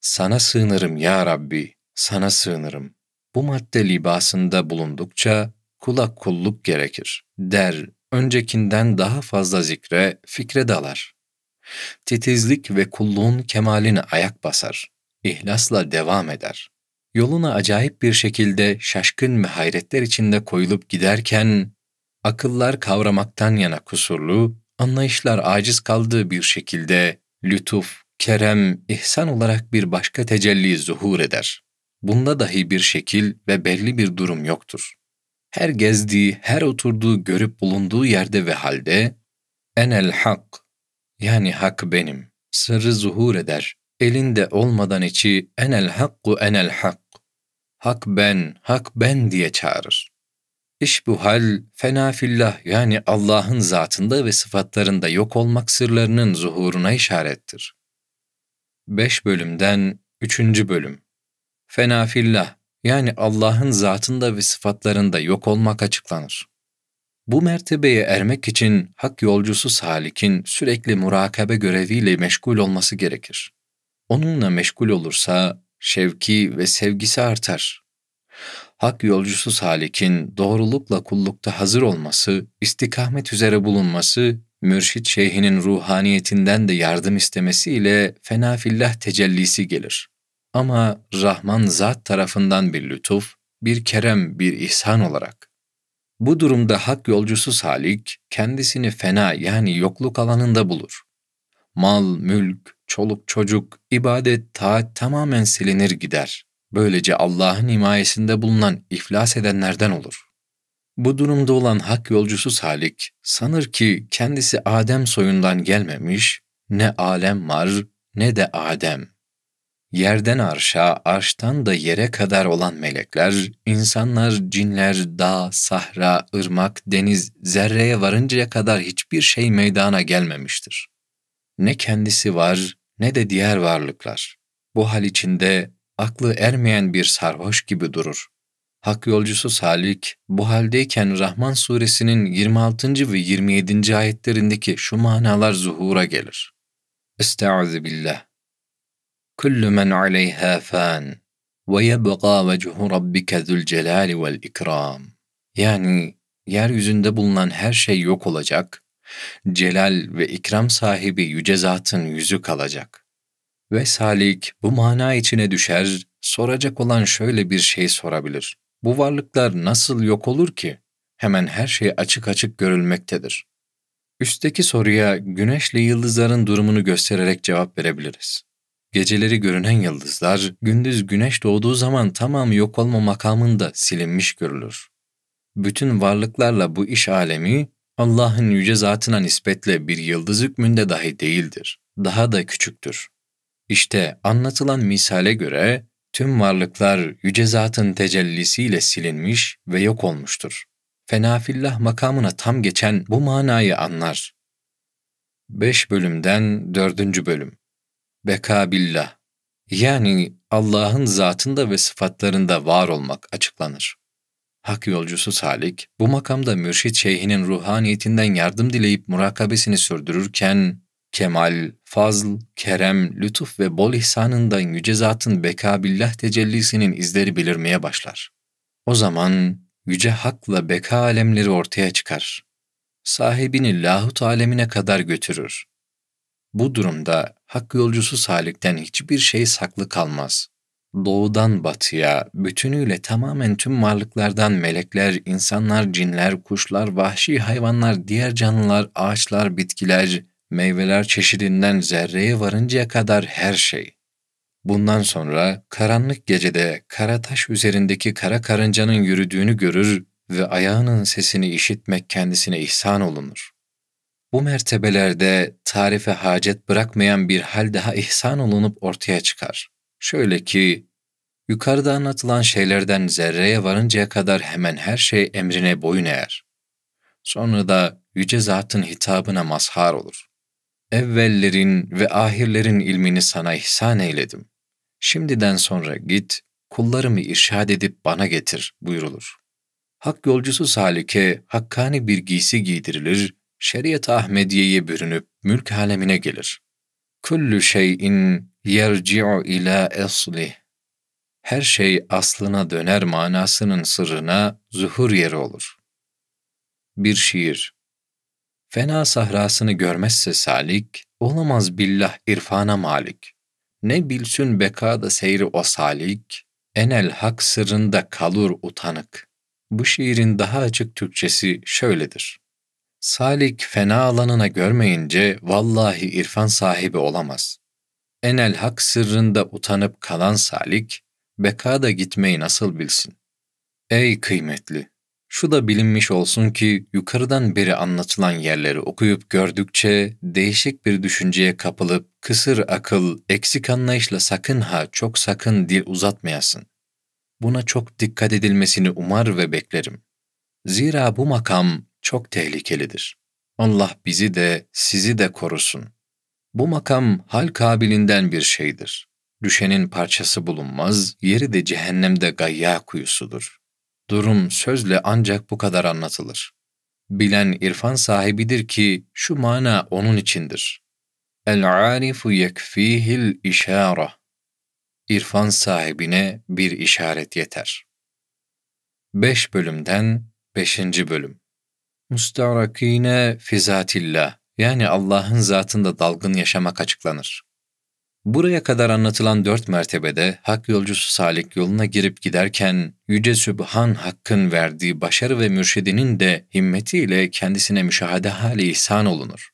Sana sığınırım ya Rabbi, sana sığınırım. Bu madde libasında bulundukça kula kulluk gerekir. Der, öncekinden daha fazla zikre, fikre dalar. Titizlik ve kulluğun kemalini ayak basar ihlasla devam eder. Yoluna acayip bir şekilde şaşkın ve hayretler içinde koyulup giderken, akıllar kavramaktan yana kusurlu, anlayışlar aciz kaldığı bir şekilde lütuf, kerem, ihsan olarak bir başka tecelli zuhur eder. Bunda dahi bir şekil ve belli bir durum yoktur. Her gezdiği, her oturduğu, görüp bulunduğu yerde ve halde enel hak yani hak benim sırrı zuhur eder elinde olmadan içi enel hakku enel hak. Hak ben, hak ben diye çağırır. İş bu hal fena yani Allah'ın zatında ve sıfatlarında yok olmak sırlarının zuhuruna işarettir. 5 bölümden 3. bölüm Fena yani Allah'ın zatında ve sıfatlarında yok olmak açıklanır. Bu mertebeye ermek için hak yolcusu salikin sürekli murakabe göreviyle meşgul olması gerekir. Onunla meşgul olursa şevki ve sevgisi artar. Hak yolcusu salikin doğrulukla kullukta hazır olması, istikamet üzere bulunması, mürşit şeyhinin ruhaniyetinden de yardım istemesiyle fenafillah tecellisi gelir. Ama Rahman zat tarafından bir lütuf, bir kerem, bir ihsan olarak. Bu durumda hak yolcusu salik kendisini fena yani yokluk alanında bulur. Mal, mülk, çoluk çocuk, ibadet, taat tamamen silinir gider. Böylece Allah'ın himayesinde bulunan iflas edenlerden olur. Bu durumda olan hak yolcusu salik, sanır ki kendisi Adem soyundan gelmemiş, ne alem var ne de Adem. Yerden arşa, arştan da yere kadar olan melekler, insanlar, cinler, dağ, sahra, ırmak, deniz, zerreye varıncaya kadar hiçbir şey meydana gelmemiştir. Ne kendisi var ne de diğer varlıklar. Bu hal içinde aklı ermeyen bir sarhoş gibi durur. Hak yolcusu Salik bu haldeyken Rahman suresinin 26. ve 27. ayetlerindeki şu manalar zuhura gelir. Estaizu billah. Kullu men aleyha fan ve yebqa vechu rabbike zülcelali vel ikram. Yani yeryüzünde bulunan her şey yok olacak Celal ve ikram sahibi yüce zatın yüzü kalacak. Ve salik bu mana içine düşer, soracak olan şöyle bir şey sorabilir. Bu varlıklar nasıl yok olur ki? Hemen her şey açık açık görülmektedir. Üstteki soruya güneşle yıldızların durumunu göstererek cevap verebiliriz. Geceleri görünen yıldızlar, gündüz güneş doğduğu zaman tamam yok olma makamında silinmiş görülür. Bütün varlıklarla bu iş alemi Allah'ın yüce zatına nispetle bir yıldız hükmünde dahi değildir. Daha da küçüktür. İşte anlatılan misale göre tüm varlıklar yüce zatın tecellisiyle silinmiş ve yok olmuştur. Fenafillah makamına tam geçen bu manayı anlar. 5 bölümden 4. bölüm Beka yani Allah'ın zatında ve sıfatlarında var olmak açıklanır. Hak yolcusu Salik, bu makamda mürşit şeyhinin ruhaniyetinden yardım dileyip murakabesini sürdürürken, kemal, fazl, kerem, lütuf ve bol ihsanından yüce zatın bekabillah tecellisinin izleri belirmeye başlar. O zaman yüce hakla beka alemleri ortaya çıkar. Sahibini lahut alemine kadar götürür. Bu durumda hak yolcusu salikten hiçbir şey saklı kalmaz doğudan batıya, bütünüyle tamamen tüm varlıklardan melekler, insanlar, cinler, kuşlar, vahşi hayvanlar, diğer canlılar, ağaçlar, bitkiler, meyveler çeşidinden zerreye varıncaya kadar her şey. Bundan sonra karanlık gecede kara taş üzerindeki kara karıncanın yürüdüğünü görür ve ayağının sesini işitmek kendisine ihsan olunur. Bu mertebelerde tarife hacet bırakmayan bir hal daha ihsan olunup ortaya çıkar. Şöyle ki, yukarıda anlatılan şeylerden zerreye varıncaya kadar hemen her şey emrine boyun eğer. Sonra da yüce zatın hitabına mazhar olur. Evvellerin ve ahirlerin ilmini sana ihsan eyledim. Şimdiden sonra git, kullarımı irşad edip bana getir buyurulur. Hak yolcusu salike, hakkani bir giysi giydirilir, şeriat Ahmediye'ye bürünüp mülk alemine gelir. Küllü şeyin yerci'u ila esli, Her şey aslına döner manasının sırrına zuhur yeri olur. Bir şiir. Fena sahrasını görmezse salik, olamaz billah irfana malik. Ne bilsün bekada seyri o salik, enel hak sırrında kalur utanık. Bu şiirin daha açık Türkçesi şöyledir. Salik fena alanına görmeyince vallahi irfan sahibi olamaz.'' enel hak sırrında utanıp kalan salik, bekada gitmeyi nasıl bilsin? Ey kıymetli! Şu da bilinmiş olsun ki yukarıdan beri anlatılan yerleri okuyup gördükçe değişik bir düşünceye kapılıp kısır akıl, eksik anlayışla sakın ha çok sakın dil uzatmayasın. Buna çok dikkat edilmesini umar ve beklerim. Zira bu makam çok tehlikelidir. Allah bizi de sizi de korusun.'' Bu makam hal kabilinden bir şeydir. Düşenin parçası bulunmaz, yeri de cehennemde gayya kuyusudur. Durum sözle ancak bu kadar anlatılır. Bilen irfan sahibidir ki şu mana onun içindir. El-arifu yekfihil işara. İrfan sahibine bir işaret yeter. 5 bölümden 5. bölüm. Mustarakine fizatillah yani Allah'ın zatında dalgın yaşamak açıklanır. Buraya kadar anlatılan dört mertebede hak yolcusu salik yoluna girip giderken Yüce Sübhan Hakk'ın verdiği başarı ve mürşidinin de himmetiyle kendisine müşahede hali ihsan olunur.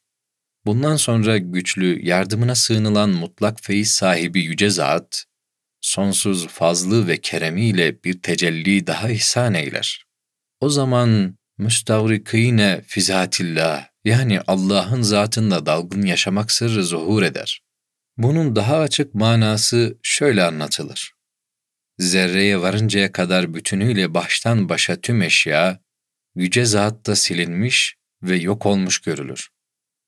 Bundan sonra güçlü, yardımına sığınılan mutlak feyiz sahibi Yüce Zat, sonsuz fazlı ve keremiyle bir tecelli daha ihsan eyler. O zaman müstavrikine fizatillah yani Allah'ın zatında dalgın yaşamak sırrı zuhur eder. Bunun daha açık manası şöyle anlatılır. Zerreye varıncaya kadar bütünüyle baştan başa tüm eşya, yüce zatta silinmiş ve yok olmuş görülür.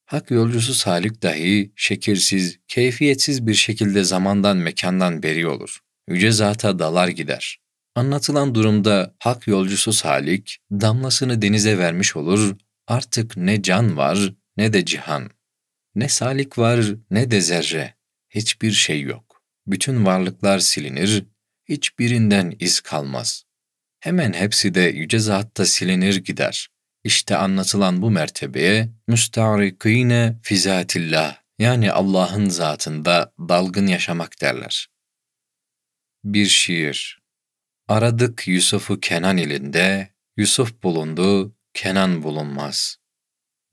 Hak yolcusu Salik dahi şekilsiz, keyfiyetsiz bir şekilde zamandan mekandan beri olur. Yüce zata dalar gider. Anlatılan durumda hak yolcusu Salik damlasını denize vermiş olur Artık ne can var ne de cihan. Ne salik var ne de zerre. Hiçbir şey yok. Bütün varlıklar silinir, hiçbirinden iz kalmaz. Hemen hepsi de yüce zatta silinir gider. İşte anlatılan bu mertebeye müstarikine fizatillah yani Allah'ın zatında dalgın yaşamak derler. Bir şiir Aradık Yusuf'u Kenan ilinde, Yusuf bulundu Kenan bulunmaz.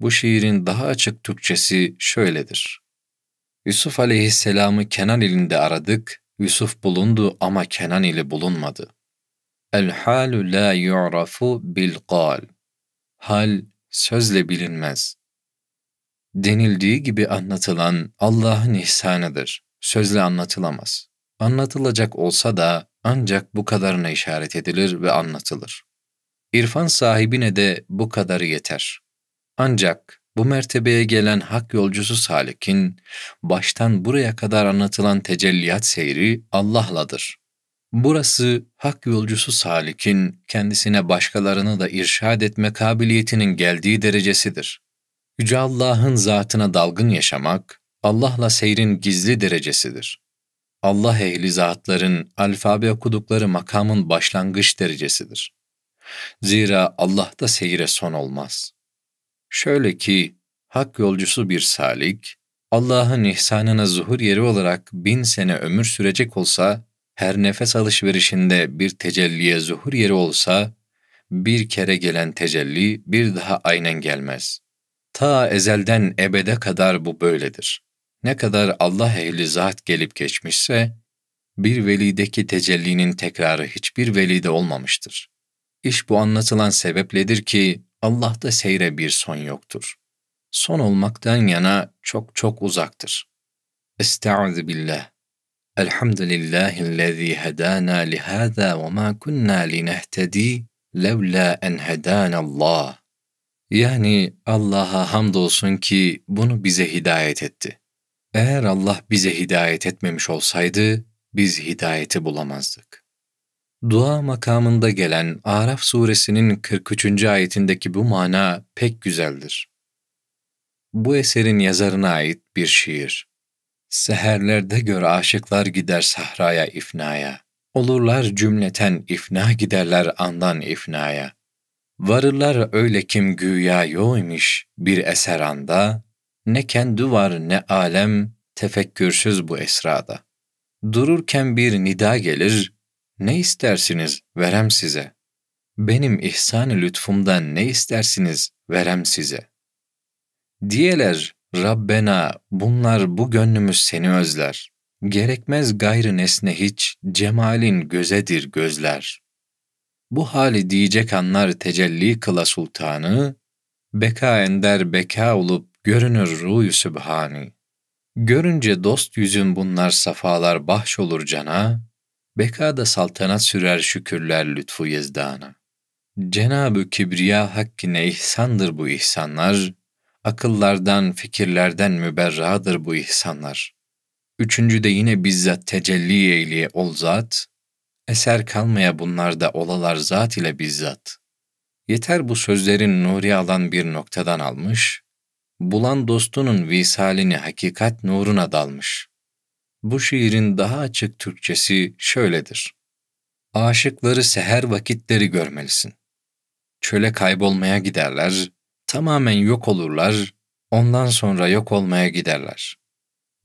Bu şiirin daha açık Türkçesi şöyledir. Yusuf aleyhisselamı Kenan ilinde aradık, Yusuf bulundu ama Kenan ili bulunmadı. El halu la yu'rafu bil qal. Hal sözle bilinmez. Denildiği gibi anlatılan Allah'ın ihsanıdır. Sözle anlatılamaz. Anlatılacak olsa da ancak bu kadarına işaret edilir ve anlatılır. İrfan sahibine de bu kadarı yeter. Ancak bu mertebeye gelen hak yolcusu salikin, baştan buraya kadar anlatılan tecelliyat seyri Allah'ladır. Burası hak yolcusu salikin kendisine başkalarını da irşad etme kabiliyetinin geldiği derecesidir. Yüce Allah'ın zatına dalgın yaşamak, Allah'la seyrin gizli derecesidir. Allah ehli zatların alfabe okudukları makamın başlangıç derecesidir. Zira Allah'ta seyre son olmaz. Şöyle ki, hak yolcusu bir salik, Allah'ın ihsanına zuhur yeri olarak bin sene ömür sürecek olsa, her nefes alışverişinde bir tecelliye zuhur yeri olsa, bir kere gelen tecelli bir daha aynen gelmez. Ta ezelden ebede kadar bu böyledir. Ne kadar Allah ehli zat gelip geçmişse, bir velideki tecellinin tekrarı hiçbir velide olmamıştır. İş bu anlatılan sebepledir ki Allah'ta seyre bir son yoktur. Son olmaktan yana çok çok uzaktır. Estaizu billah. Elhamdülillahillezî hedâna lihâzâ ve mâ kunnâ linehtedî levlâ en hedânallâh. Yani Allah'a hamdolsun ki bunu bize hidayet etti. Eğer Allah bize hidayet etmemiş olsaydı biz hidayeti bulamazdık. Dua makamında gelen Araf suresinin 43. ayetindeki bu mana pek güzeldir. Bu eserin yazarına ait bir şiir. Seherlerde gör aşıklar gider sahraya ifnaya. Olurlar cümleten ifna giderler andan ifnaya. Varırlar öyle kim güya yoymuş bir eser anda, ne kendi var ne alem tefekkürsüz bu esrada. Dururken bir nida gelir, ne istersiniz verem size. Benim ihsan lütfumdan ne istersiniz verem size. Diyeler Rabbena bunlar bu gönlümüz seni özler. Gerekmez gayrı nesne hiç, cemalin gözedir gözler. Bu hali diyecek anlar tecelli kıla sultanı, beka ender beka olup görünür ruh-ü sübhani. Görünce dost yüzün bunlar safalar bahş olur cana, Bekada saltanat sürer şükürler lütfu yezdana. Cenab-ı Kibriya hakkine ihsandır bu ihsanlar, akıllardan, fikirlerden müberradır bu ihsanlar. Üçüncü de yine bizzat tecelli eyleye ol zat, eser kalmaya bunlar da olalar zat ile bizzat. Yeter bu sözlerin nuri alan bir noktadan almış, bulan dostunun visalini hakikat nuruna dalmış.'' Bu şiirin daha açık Türkçesi şöyledir. Aşıkları seher vakitleri görmelisin. Çöle kaybolmaya giderler, tamamen yok olurlar, ondan sonra yok olmaya giderler.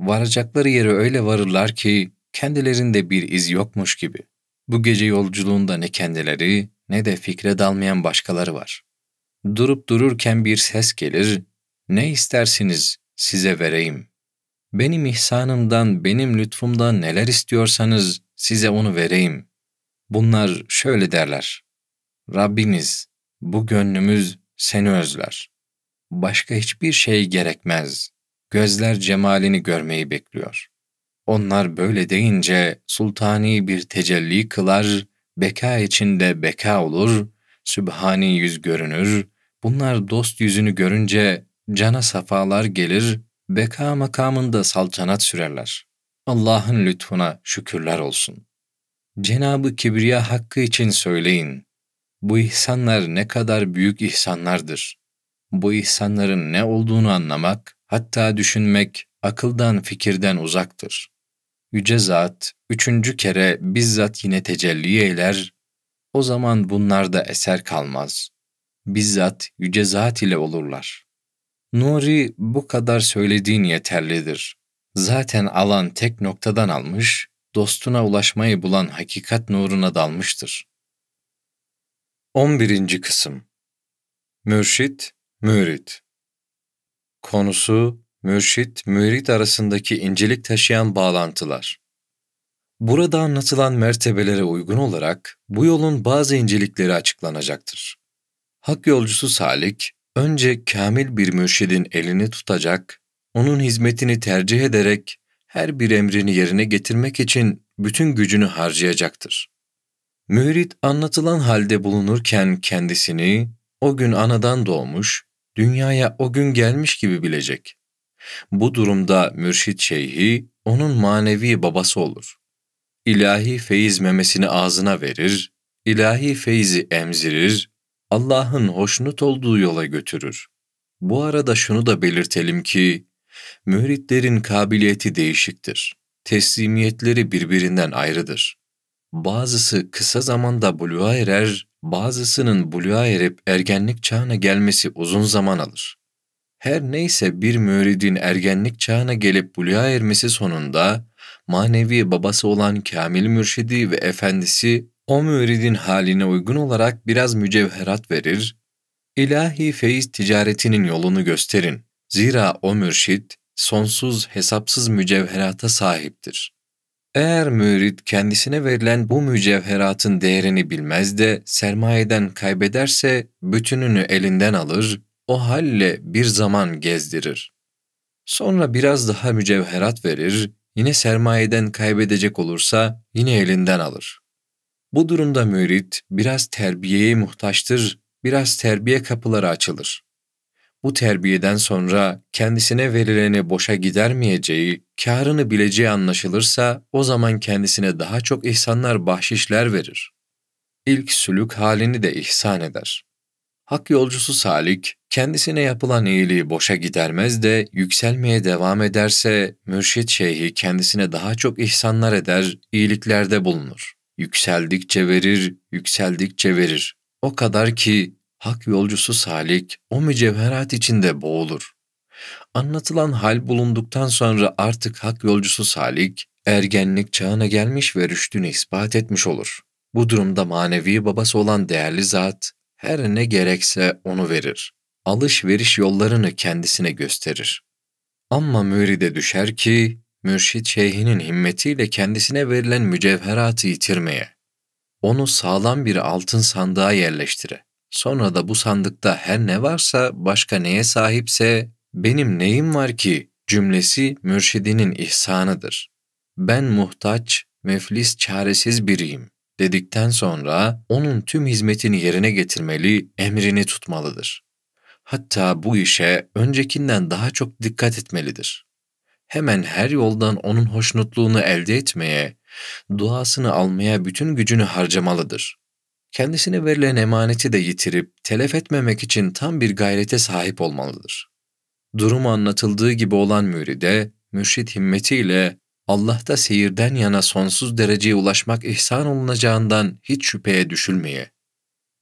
Varacakları yere öyle varırlar ki kendilerinde bir iz yokmuş gibi. Bu gece yolculuğunda ne kendileri ne de fikre dalmayan başkaları var. Durup dururken bir ses gelir, ne istersiniz size vereyim benim ihsanımdan, benim lütfumdan neler istiyorsanız size onu vereyim. Bunlar şöyle derler. Rabbimiz, bu gönlümüz seni özler. Başka hiçbir şey gerekmez. Gözler cemalini görmeyi bekliyor. Onlar böyle deyince sultani bir tecelli kılar, beka içinde beka olur, sübhani yüz görünür, bunlar dost yüzünü görünce cana safalar gelir, beka makamında saltanat sürerler. Allah'ın lütfuna şükürler olsun. Cenabı Kibriya hakkı için söyleyin. Bu ihsanlar ne kadar büyük ihsanlardır. Bu ihsanların ne olduğunu anlamak, hatta düşünmek akıldan fikirden uzaktır. Yüce Zat üçüncü kere bizzat yine tecelli eyler, o zaman bunlarda eser kalmaz. Bizzat Yüce Zat ile olurlar. Nuri bu kadar söylediğin yeterlidir. Zaten alan tek noktadan almış, dostuna ulaşmayı bulan hakikat nuruna dalmıştır. 11. Kısım Mürşit, Mürit Konusu, mürşit, mürit arasındaki incelik taşıyan bağlantılar. Burada anlatılan mertebelere uygun olarak bu yolun bazı incelikleri açıklanacaktır. Hak yolcusu Salik, önce kamil bir mürşidin elini tutacak, onun hizmetini tercih ederek her bir emrini yerine getirmek için bütün gücünü harcayacaktır. Mürit anlatılan halde bulunurken kendisini o gün anadan doğmuş, dünyaya o gün gelmiş gibi bilecek. Bu durumda mürşit şeyhi onun manevi babası olur. İlahi feyiz memesini ağzına verir, ilahi feyizi emzirir, Allah'ın hoşnut olduğu yola götürür. Bu arada şunu da belirtelim ki, müritlerin kabiliyeti değişiktir. Teslimiyetleri birbirinden ayrıdır. Bazısı kısa zamanda buluğa erer, bazısının buluğa erip ergenlik çağına gelmesi uzun zaman alır. Her neyse bir müridin ergenlik çağına gelip buluğa ermesi sonunda manevi babası olan Kamil Mürşidi ve Efendisi o müridin haline uygun olarak biraz mücevherat verir, ilahi feyiz ticaretinin yolunu gösterin. Zira o mürşit sonsuz hesapsız mücevherata sahiptir. Eğer mürid kendisine verilen bu mücevheratın değerini bilmez de sermayeden kaybederse bütününü elinden alır, o halle bir zaman gezdirir. Sonra biraz daha mücevherat verir, yine sermayeden kaybedecek olursa yine elinden alır. Bu durumda mürit biraz terbiyeye muhtaçtır, biraz terbiye kapıları açılır. Bu terbiyeden sonra kendisine verileni boşa gidermeyeceği, karını bileceği anlaşılırsa o zaman kendisine daha çok ihsanlar bahşişler verir. İlk sülük halini de ihsan eder. Hak yolcusu salik, kendisine yapılan iyiliği boşa gidermez de yükselmeye devam ederse, mürşit şeyhi kendisine daha çok ihsanlar eder, iyiliklerde bulunur. Yükseldikçe verir, yükseldikçe verir. O kadar ki hak yolcusu Salik o mücevherat içinde boğulur. Anlatılan hal bulunduktan sonra artık hak yolcusu Salik, ergenlik çağına gelmiş ve rüştünü ispat etmiş olur. Bu durumda manevi babası olan değerli zat, her ne gerekse onu verir. Alışveriş yollarını kendisine gösterir. Ama müride düşer ki, mürşit şeyhinin himmetiyle kendisine verilen mücevheratı yitirmeye, onu sağlam bir altın sandığa yerleştire. Sonra da bu sandıkta her ne varsa başka neye sahipse benim neyim var ki cümlesi mürşidinin ihsanıdır. Ben muhtaç, meflis, çaresiz biriyim dedikten sonra onun tüm hizmetini yerine getirmeli, emrini tutmalıdır. Hatta bu işe öncekinden daha çok dikkat etmelidir hemen her yoldan onun hoşnutluğunu elde etmeye, duasını almaya bütün gücünü harcamalıdır. Kendisine verilen emaneti de yitirip telef etmemek için tam bir gayrete sahip olmalıdır. Durumu anlatıldığı gibi olan müride, mürşit himmetiyle Allah'ta seyirden yana sonsuz dereceye ulaşmak ihsan olunacağından hiç şüpheye düşülmeye.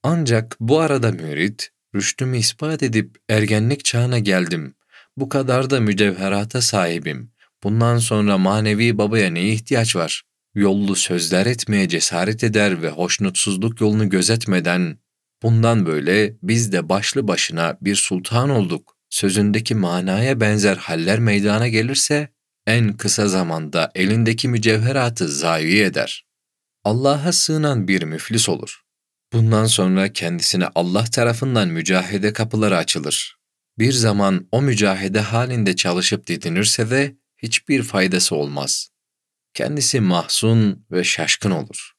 Ancak bu arada mürit, rüştümü ispat edip ergenlik çağına geldim, bu kadar da mücevherata sahibim. Bundan sonra manevi babaya neye ihtiyaç var? Yollu sözler etmeye cesaret eder ve hoşnutsuzluk yolunu gözetmeden bundan böyle biz de başlı başına bir sultan olduk. Sözündeki manaya benzer haller meydana gelirse en kısa zamanda elindeki mücevheratı zayi eder. Allah'a sığınan bir müflis olur. Bundan sonra kendisine Allah tarafından mücahede kapıları açılır. Bir zaman o mücahede halinde çalışıp didinirse de hiçbir faydası olmaz. Kendisi mahzun ve şaşkın olur.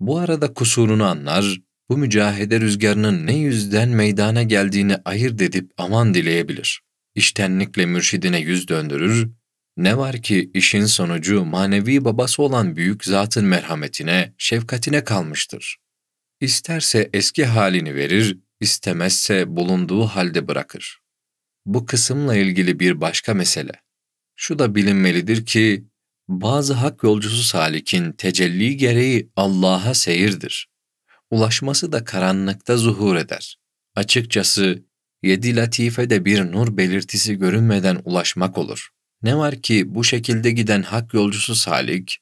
Bu arada kusurunu anlar, bu mücahede rüzgarının ne yüzden meydana geldiğini ayırt edip aman dileyebilir. İştenlikle mürşidine yüz döndürür, ne var ki işin sonucu manevi babası olan büyük zatın merhametine, şefkatine kalmıştır. İsterse eski halini verir, istemezse bulunduğu halde bırakır. Bu kısımla ilgili bir başka mesele. Şu da bilinmelidir ki bazı hak yolcusu salikin tecelli gereği Allah'a seyirdir. Ulaşması da karanlıkta zuhur eder. Açıkçası yedi latife de bir nur belirtisi görünmeden ulaşmak olur. Ne var ki bu şekilde giden hak yolcusu salik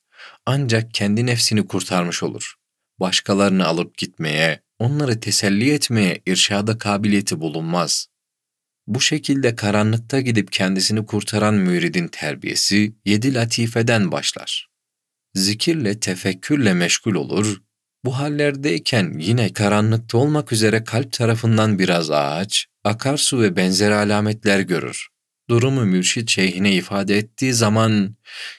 ancak kendi nefsini kurtarmış olur. Başkalarını alıp gitmeye, onları teselli etmeye irşada kabiliyeti bulunmaz. Bu şekilde karanlıkta gidip kendisini kurtaran müridin terbiyesi yedi latifeden başlar. Zikirle, tefekkürle meşgul olur, bu hallerdeyken yine karanlıkta olmak üzere kalp tarafından biraz ağaç, akarsu ve benzeri alametler görür. Durumu mürşit şeyhine ifade ettiği zaman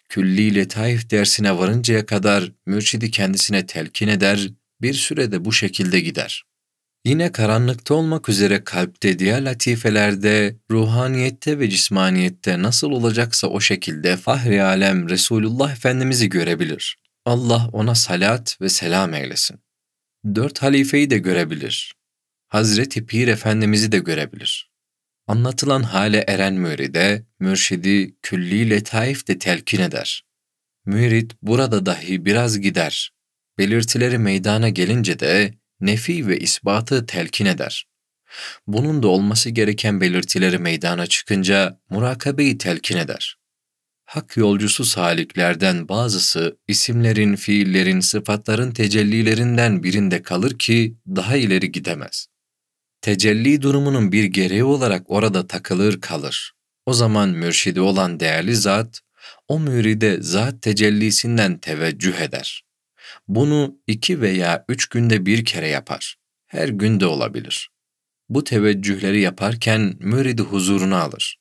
külli letaif dersine varıncaya kadar mürşidi kendisine telkin eder, bir sürede bu şekilde gider. Yine karanlıkta olmak üzere kalpte diğer latifelerde, ruhaniyette ve cismaniyette nasıl olacaksa o şekilde fahri alem Resulullah Efendimiz'i görebilir. Allah ona salat ve selam eylesin. Dört halifeyi de görebilir. Hazreti Pir Efendimiz'i de görebilir. Anlatılan hale eren müride, mürşidi külli letaif de telkin eder. Mürid burada dahi biraz gider, belirtileri meydana gelince de nefi ve isbatı telkin eder. Bunun da olması gereken belirtileri meydana çıkınca murakabeyi telkin eder. Hak yolcusu saliklerden bazısı isimlerin, fiillerin, sıfatların tecellilerinden birinde kalır ki daha ileri gidemez. Tecelli durumunun bir gereği olarak orada takılır kalır. O zaman mürşidi olan değerli zat, o müride zat tecellisinden teveccüh eder. Bunu iki veya üç günde bir kere yapar. Her gün de olabilir. Bu teveccühleri yaparken müridi huzuruna alır.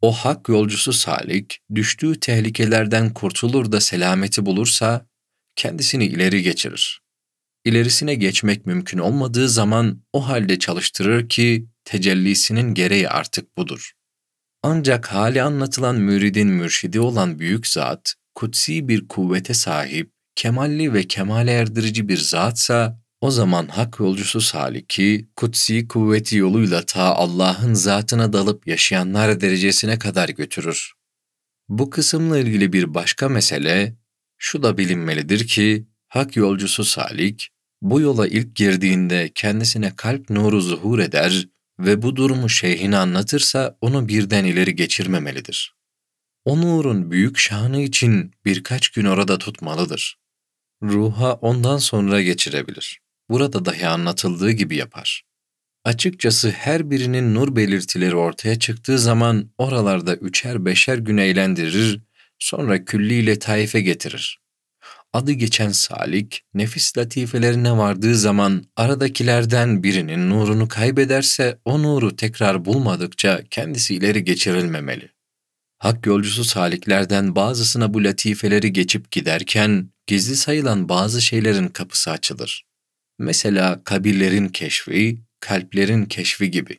O hak yolcusu salik, düştüğü tehlikelerden kurtulur da selameti bulursa, kendisini ileri geçirir. İlerisine geçmek mümkün olmadığı zaman o halde çalıştırır ki tecellisinin gereği artık budur. Ancak hali anlatılan müridin mürşidi olan büyük zat, kutsi bir kuvvete sahip, kemalli ve kemale erdirici bir zatsa, o zaman hak yolcusu saliki, kutsi kuvveti yoluyla ta Allah'ın zatına dalıp yaşayanlar derecesine kadar götürür. Bu kısımla ilgili bir başka mesele, şu da bilinmelidir ki, hak yolcusu salik, bu yola ilk girdiğinde kendisine kalp nuru zuhur eder ve bu durumu şeyhine anlatırsa onu birden ileri geçirmemelidir. O nurun büyük şanı için birkaç gün orada tutmalıdır ruha ondan sonra geçirebilir. Burada dahi anlatıldığı gibi yapar. Açıkçası her birinin nur belirtileri ortaya çıktığı zaman oralarda üçer beşer gün eğlendirir, sonra külliyle taife getirir. Adı geçen salik, nefis latifelerine vardığı zaman aradakilerden birinin nurunu kaybederse o nuru tekrar bulmadıkça kendisi ileri geçirilmemeli. Hak yolcusu saliklerden bazısına bu latifeleri geçip giderken, gizli sayılan bazı şeylerin kapısı açılır. Mesela kabirlerin keşfi, kalplerin keşfi gibi.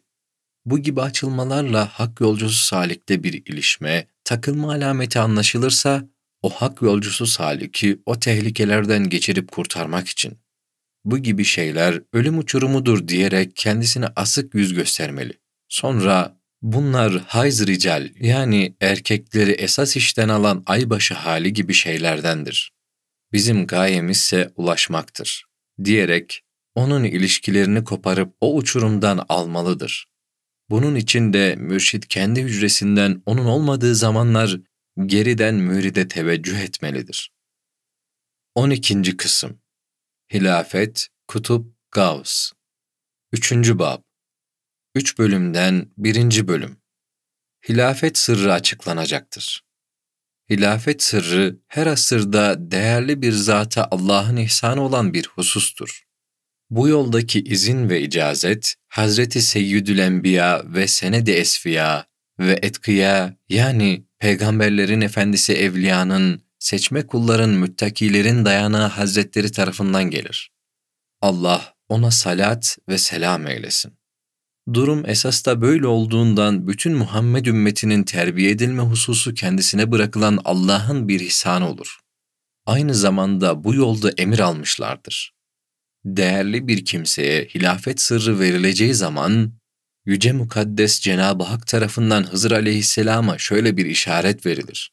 Bu gibi açılmalarla hak yolcusu salikte bir ilişme, takılma alameti anlaşılırsa o hak yolcusu saliki o tehlikelerden geçirip kurtarmak için. Bu gibi şeyler ölüm uçurumudur diyerek kendisine asık yüz göstermeli. Sonra bunlar hayz rical yani erkekleri esas işten alan aybaşı hali gibi şeylerdendir bizim gayemizse ulaşmaktır diyerek onun ilişkilerini koparıp o uçurumdan almalıdır. Bunun için de mürşit kendi hücresinden onun olmadığı zamanlar geriden müride teveccüh etmelidir. 12. Kısım Hilafet, Kutup, Gavs 3. Bab 3 bölümden 1. bölüm Hilafet sırrı açıklanacaktır hilafet sırrı her asırda değerli bir zata Allah'ın ihsanı olan bir husustur. Bu yoldaki izin ve icazet, Hazreti Seyyidül Enbiya ve Sened-i Esfiya ve Etkiya yani Peygamberlerin Efendisi Evliya'nın, seçme kulların, müttakilerin dayanağı Hazretleri tarafından gelir. Allah ona salat ve selam eylesin. Durum esas böyle olduğundan bütün Muhammed ümmetinin terbiye edilme hususu kendisine bırakılan Allah'ın bir ihsanı olur. Aynı zamanda bu yolda emir almışlardır. Değerli bir kimseye hilafet sırrı verileceği zaman, Yüce Mukaddes Cenab-ı Hak tarafından Hızır aleyhisselama şöyle bir işaret verilir.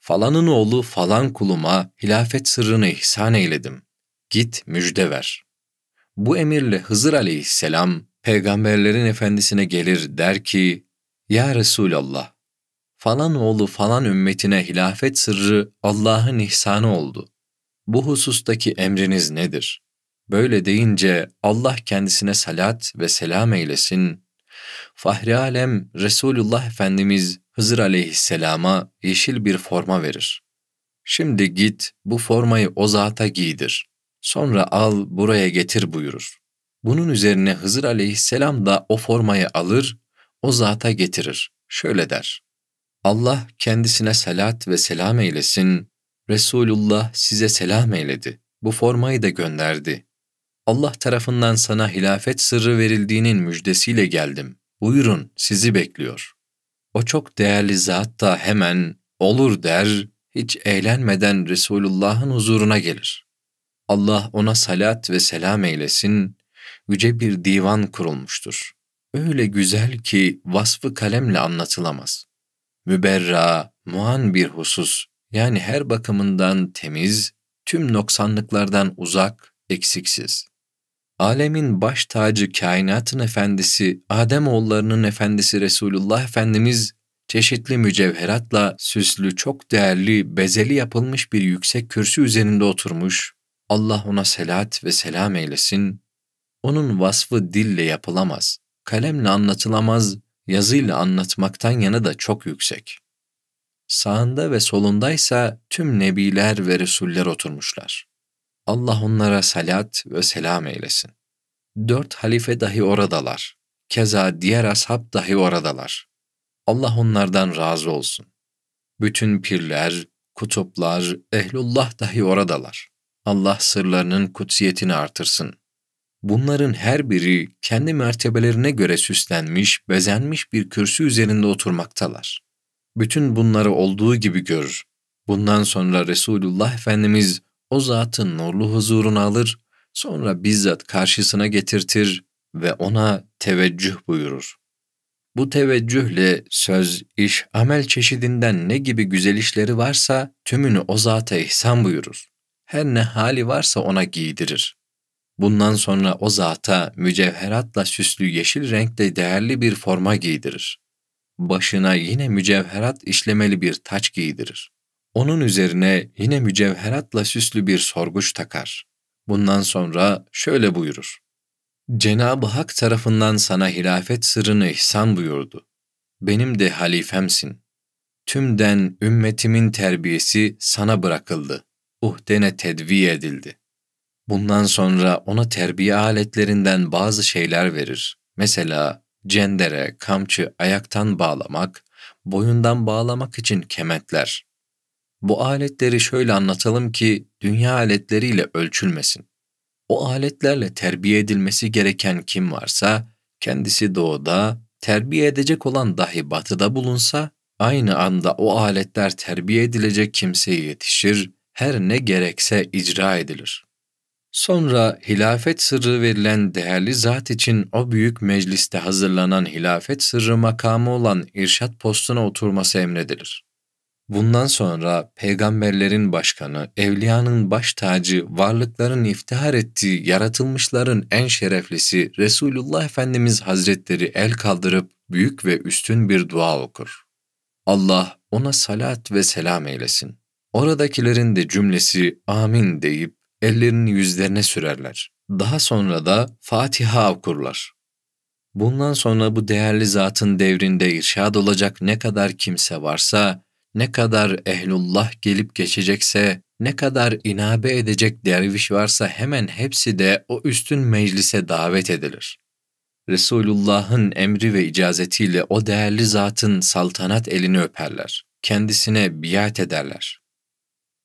Falanın oğlu falan kuluma hilafet sırrını ihsan eyledim. Git müjde ver. Bu emirle Hızır aleyhisselam peygamberlerin efendisine gelir der ki, ''Ya Resulallah, falan oğlu falan ümmetine hilafet sırrı Allah'ın ihsanı oldu. Bu husustaki emriniz nedir?'' Böyle deyince Allah kendisine salat ve selam eylesin. Fahri alem Resulullah Efendimiz Hızır aleyhisselama yeşil bir forma verir. Şimdi git bu formayı o zata giydir. Sonra al buraya getir buyurur. Bunun üzerine Hızır aleyhisselam da o formayı alır, o zata getirir. Şöyle der, Allah kendisine selat ve selam eylesin, Resulullah size selam eyledi, bu formayı da gönderdi. Allah tarafından sana hilafet sırrı verildiğinin müjdesiyle geldim. Buyurun, sizi bekliyor. O çok değerli zat da hemen olur der, hiç eğlenmeden Resulullah'ın huzuruna gelir. Allah ona salat ve selam eylesin, yüce bir divan kurulmuştur. Öyle güzel ki vasfı kalemle anlatılamaz. Müberra, muan bir husus, yani her bakımından temiz, tüm noksanlıklardan uzak, eksiksiz. Alemin baş tacı kainatın efendisi, Adem oğullarının efendisi Resulullah Efendimiz çeşitli mücevheratla süslü, çok değerli, bezeli yapılmış bir yüksek kürsü üzerinde oturmuş, Allah ona selat ve selam eylesin, onun vasfı dille yapılamaz, kalemle anlatılamaz, yazıyla anlatmaktan yana da çok yüksek. Sağında ve solundaysa tüm nebiler ve resuller oturmuşlar. Allah onlara salat ve selam eylesin. Dört halife dahi oradalar. Keza diğer ashab dahi oradalar. Allah onlardan razı olsun. Bütün pirler, kutuplar, ehlullah dahi oradalar. Allah sırlarının kutsiyetini artırsın. Bunların her biri kendi mertebelerine göre süslenmiş, bezenmiş bir kürsü üzerinde oturmaktalar. Bütün bunları olduğu gibi görür. Bundan sonra Resulullah Efendimiz o zatın nurlu huzuruna alır, sonra bizzat karşısına getirtir ve ona teveccüh buyurur. Bu teveccühle söz, iş, amel çeşidinden ne gibi güzel işleri varsa tümünü o zata ihsan buyurur. Her ne hali varsa ona giydirir. Bundan sonra o zata mücevheratla süslü yeşil renkte değerli bir forma giydirir. Başına yine mücevherat işlemeli bir taç giydirir. Onun üzerine yine mücevheratla süslü bir sorguç takar. Bundan sonra şöyle buyurur. Cenab-ı Hak tarafından sana hilafet sırrını ihsan buyurdu. Benim de halifemsin. Tümden ümmetimin terbiyesi sana bırakıldı. Uhdene tedvi edildi. Bundan sonra ona terbiye aletlerinden bazı şeyler verir. Mesela cendere, kamçı ayaktan bağlamak, boyundan bağlamak için kemetler. Bu aletleri şöyle anlatalım ki dünya aletleriyle ölçülmesin. O aletlerle terbiye edilmesi gereken kim varsa, kendisi doğuda, terbiye edecek olan dahi batıda bulunsa, aynı anda o aletler terbiye edilecek kimseye yetişir, her ne gerekse icra edilir.'' Sonra hilafet sırrı verilen değerli zat için o büyük mecliste hazırlanan hilafet sırrı makamı olan irşat postuna oturması emredilir. Bundan sonra peygamberlerin başkanı, evliyanın baş tacı, varlıkların iftihar ettiği, yaratılmışların en şereflisi Resulullah Efendimiz Hazretleri el kaldırıp büyük ve üstün bir dua okur. Allah ona salat ve selam eylesin. Oradakilerin de cümlesi amin deyip ellerini yüzlerine sürerler. Daha sonra da Fatiha okurlar. Bundan sonra bu değerli zatın devrinde irşad olacak ne kadar kimse varsa, ne kadar ehlullah gelip geçecekse, ne kadar inabe edecek derviş varsa hemen hepsi de o üstün meclise davet edilir. Resulullah'ın emri ve icazetiyle o değerli zatın saltanat elini öperler. Kendisine biat ederler.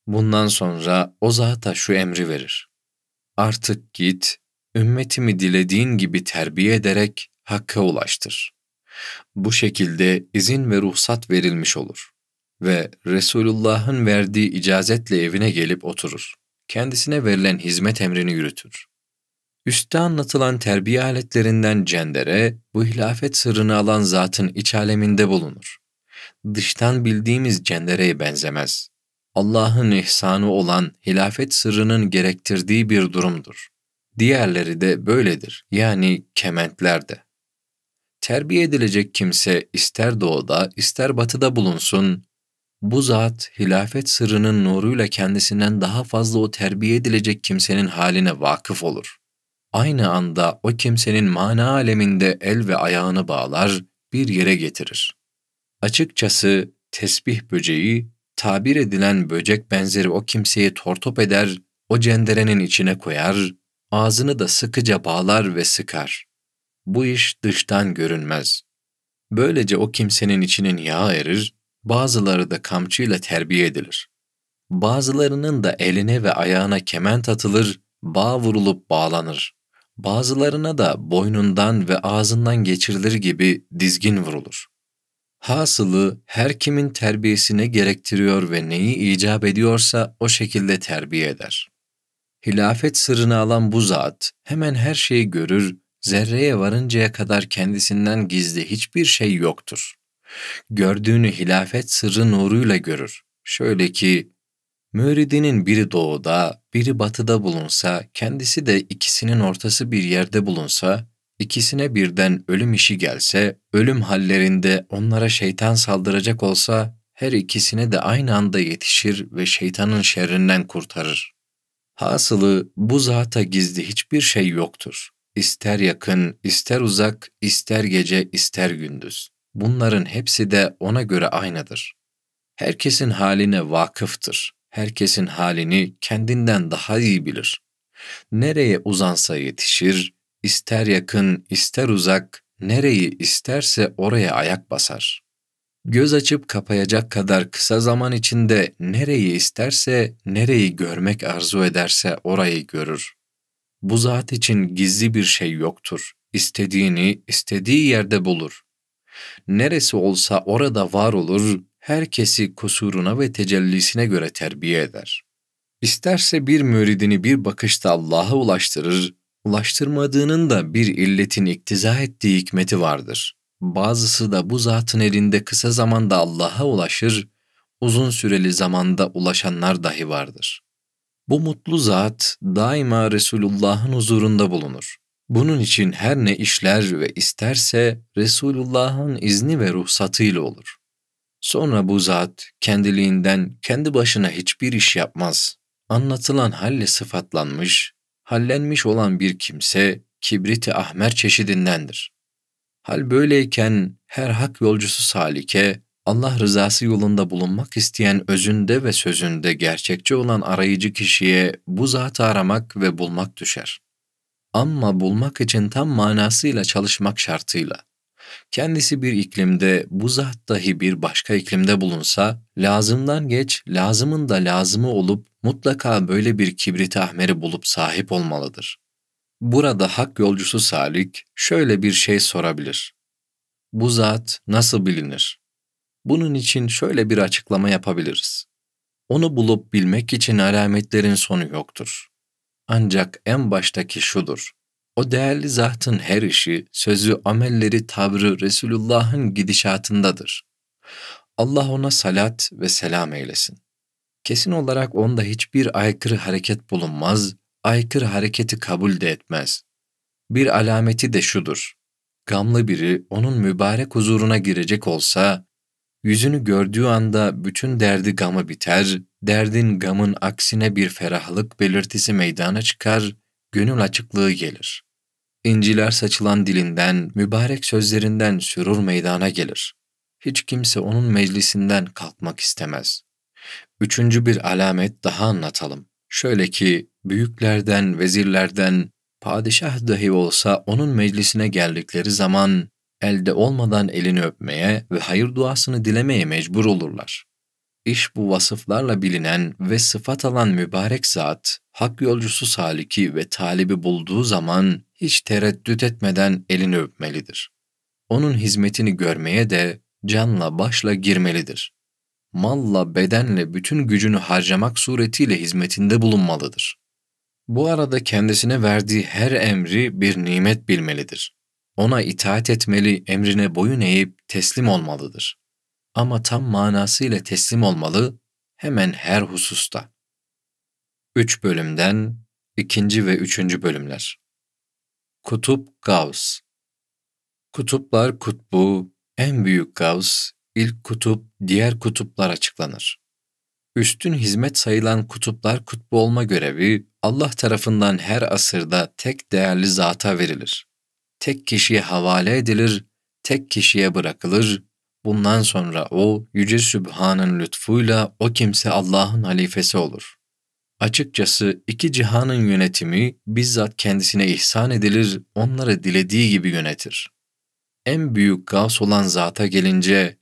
Bundan sonra o zata şu emri verir. Artık git, ümmetimi dilediğin gibi terbiye ederek hakka ulaştır. Bu şekilde izin ve ruhsat verilmiş olur ve Resulullah'ın verdiği icazetle evine gelip oturur. Kendisine verilen hizmet emrini yürütür. Üste anlatılan terbiye aletlerinden cendere, bu hilafet sırrını alan zatın iç aleminde bulunur. Dıştan bildiğimiz cendereye benzemez. Allah'ın ihsanı olan hilafet sırrının gerektirdiği bir durumdur. Diğerleri de böyledir, yani kementlerde. Terbiye edilecek kimse ister doğuda ister batıda bulunsun, bu zat hilafet sırrının nuruyla kendisinden daha fazla o terbiye edilecek kimsenin haline vakıf olur. Aynı anda o kimsenin mana aleminde el ve ayağını bağlar, bir yere getirir. Açıkçası tesbih böceği tabir edilen böcek benzeri o kimseyi tortop eder, o cenderenin içine koyar, ağzını da sıkıca bağlar ve sıkar. Bu iş dıştan görünmez. Böylece o kimsenin içinin yağı erir, bazıları da kamçıyla terbiye edilir. Bazılarının da eline ve ayağına kement atılır, bağ vurulup bağlanır. Bazılarına da boynundan ve ağzından geçirilir gibi dizgin vurulur. Hasılı her kimin terbiyesine gerektiriyor ve neyi icap ediyorsa o şekilde terbiye eder. Hilafet sırrını alan bu zat hemen her şeyi görür, zerreye varıncaya kadar kendisinden gizli hiçbir şey yoktur. Gördüğünü hilafet sırrı nuruyla görür. Şöyle ki, müridinin biri doğuda, biri batıda bulunsa, kendisi de ikisinin ortası bir yerde bulunsa, İkisine birden ölüm işi gelse, ölüm hallerinde onlara şeytan saldıracak olsa, her ikisine de aynı anda yetişir ve şeytanın şerrinden kurtarır. Hasılı bu zata gizli hiçbir şey yoktur. İster yakın, ister uzak, ister gece, ister gündüz. Bunların hepsi de ona göre aynıdır. Herkesin haline vakıftır. Herkesin halini kendinden daha iyi bilir. Nereye uzansa yetişir, ister yakın, ister uzak, nereyi isterse oraya ayak basar. Göz açıp kapayacak kadar kısa zaman içinde nereyi isterse, nereyi görmek arzu ederse orayı görür. Bu zat için gizli bir şey yoktur. İstediğini istediği yerde bulur. Neresi olsa orada var olur, herkesi kusuruna ve tecellisine göre terbiye eder. İsterse bir müridini bir bakışta Allah'a ulaştırır, ulaştırmadığının da bir illetin iktiza ettiği hikmeti vardır. Bazısı da bu zatın elinde kısa zamanda Allah'a ulaşır, uzun süreli zamanda ulaşanlar dahi vardır. Bu mutlu zat daima Resulullah'ın huzurunda bulunur. Bunun için her ne işler ve isterse Resulullah'ın izni ve ruhsatıyla olur. Sonra bu zat kendiliğinden kendi başına hiçbir iş yapmaz. Anlatılan halle sıfatlanmış, hallenmiş olan bir kimse kibriti ahmer çeşidindendir. Hal böyleyken her hak yolcusu salike, Allah rızası yolunda bulunmak isteyen özünde ve sözünde gerçekçi olan arayıcı kişiye bu zatı aramak ve bulmak düşer. Ama bulmak için tam manasıyla çalışmak şartıyla. Kendisi bir iklimde, bu zat dahi bir başka iklimde bulunsa, lazımdan geç, lazımın da lazımı olup mutlaka böyle bir kibrit ahmeri bulup sahip olmalıdır. Burada hak yolcusu Salik şöyle bir şey sorabilir. Bu zat nasıl bilinir? Bunun için şöyle bir açıklama yapabiliriz. Onu bulup bilmek için alametlerin sonu yoktur. Ancak en baştaki şudur. O değerli zatın her işi, sözü, amelleri, tavrı Resulullah'ın gidişatındadır. Allah ona salat ve selam eylesin. Kesin olarak onda hiçbir aykırı hareket bulunmaz, aykırı hareketi kabul de etmez. Bir alameti de şudur. Gamlı biri onun mübarek huzuruna girecek olsa, yüzünü gördüğü anda bütün derdi gamı biter, derdin gamın aksine bir ferahlık belirtisi meydana çıkar, gönül açıklığı gelir. İnciler saçılan dilinden, mübarek sözlerinden sürur meydana gelir. Hiç kimse onun meclisinden kalkmak istemez. Üçüncü bir alamet daha anlatalım. Şöyle ki büyüklerden, vezirlerden, padişah dahi olsa onun meclisine geldikleri zaman elde olmadan elini öpmeye ve hayır duasını dilemeye mecbur olurlar. İş bu vasıflarla bilinen ve sıfat alan mübarek zat, hak yolcusu saliki ve talibi bulduğu zaman hiç tereddüt etmeden elini öpmelidir. Onun hizmetini görmeye de canla başla girmelidir malla, bedenle, bütün gücünü harcamak suretiyle hizmetinde bulunmalıdır. Bu arada kendisine verdiği her emri bir nimet bilmelidir. Ona itaat etmeli, emrine boyun eğip teslim olmalıdır. Ama tam manasıyla teslim olmalı hemen her hususta. 3 bölümden 2. ve 3. bölümler. Kutup Gavs Kutuplar kutbu, en büyük Gavs, ilk kutup diğer kutuplar açıklanır. Üstün hizmet sayılan kutuplar kutbu olma görevi Allah tarafından her asırda tek değerli zata verilir. Tek kişiye havale edilir, tek kişiye bırakılır. Bundan sonra o yüce Sübhan'ın lütfuyla o kimse Allah'ın halifesi olur. Açıkçası iki cihanın yönetimi bizzat kendisine ihsan edilir, onları dilediği gibi yönetir. En büyük gavs olan zata gelince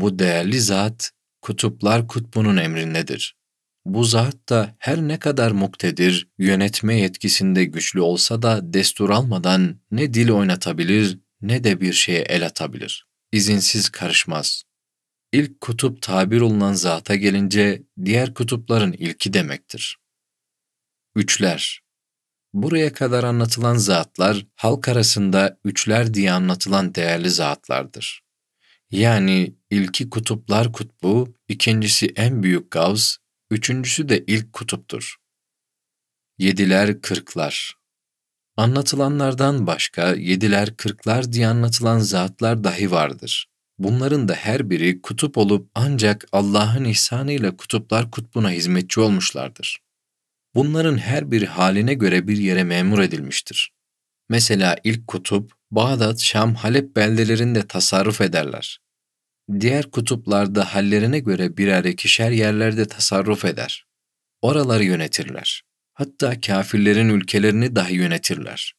bu değerli zat kutuplar kutbunun emrindedir. Bu zat da her ne kadar muktedir, yönetme yetkisinde güçlü olsa da destur almadan ne dil oynatabilir ne de bir şeye el atabilir. İzinsiz karışmaz. İlk kutup tabir olunan zata gelince diğer kutupların ilki demektir. Üçler Buraya kadar anlatılan zatlar halk arasında üçler diye anlatılan değerli zatlardır. Yani ilki kutuplar kutbu, ikincisi en büyük gavz, üçüncüsü de ilk kutuptur. Yediler kırklar Anlatılanlardan başka yediler kırklar diye anlatılan zatlar dahi vardır. Bunların da her biri kutup olup ancak Allah'ın ihsanıyla kutuplar kutbuna hizmetçi olmuşlardır. Bunların her biri haline göre bir yere memur edilmiştir. Mesela ilk kutup, Bağdat, Şam, Halep beldelerinde tasarruf ederler diğer kutuplarda hallerine göre birer ikişer yerlerde tasarruf eder. Oraları yönetirler. Hatta kafirlerin ülkelerini dahi yönetirler.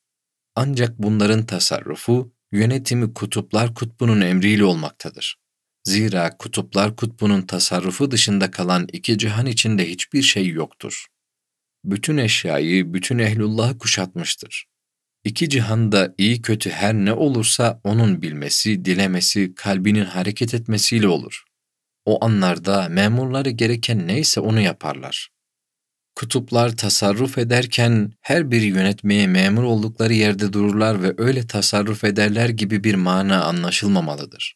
Ancak bunların tasarrufu, yönetimi kutuplar kutbunun emriyle olmaktadır. Zira kutuplar kutbunun tasarrufu dışında kalan iki cihan içinde hiçbir şey yoktur. Bütün eşyayı, bütün ehlullahı kuşatmıştır. İki cihanda iyi kötü her ne olursa onun bilmesi, dilemesi, kalbinin hareket etmesiyle olur. O anlarda memurları gereken neyse onu yaparlar. Kutuplar tasarruf ederken her biri yönetmeye memur oldukları yerde dururlar ve öyle tasarruf ederler gibi bir mana anlaşılmamalıdır.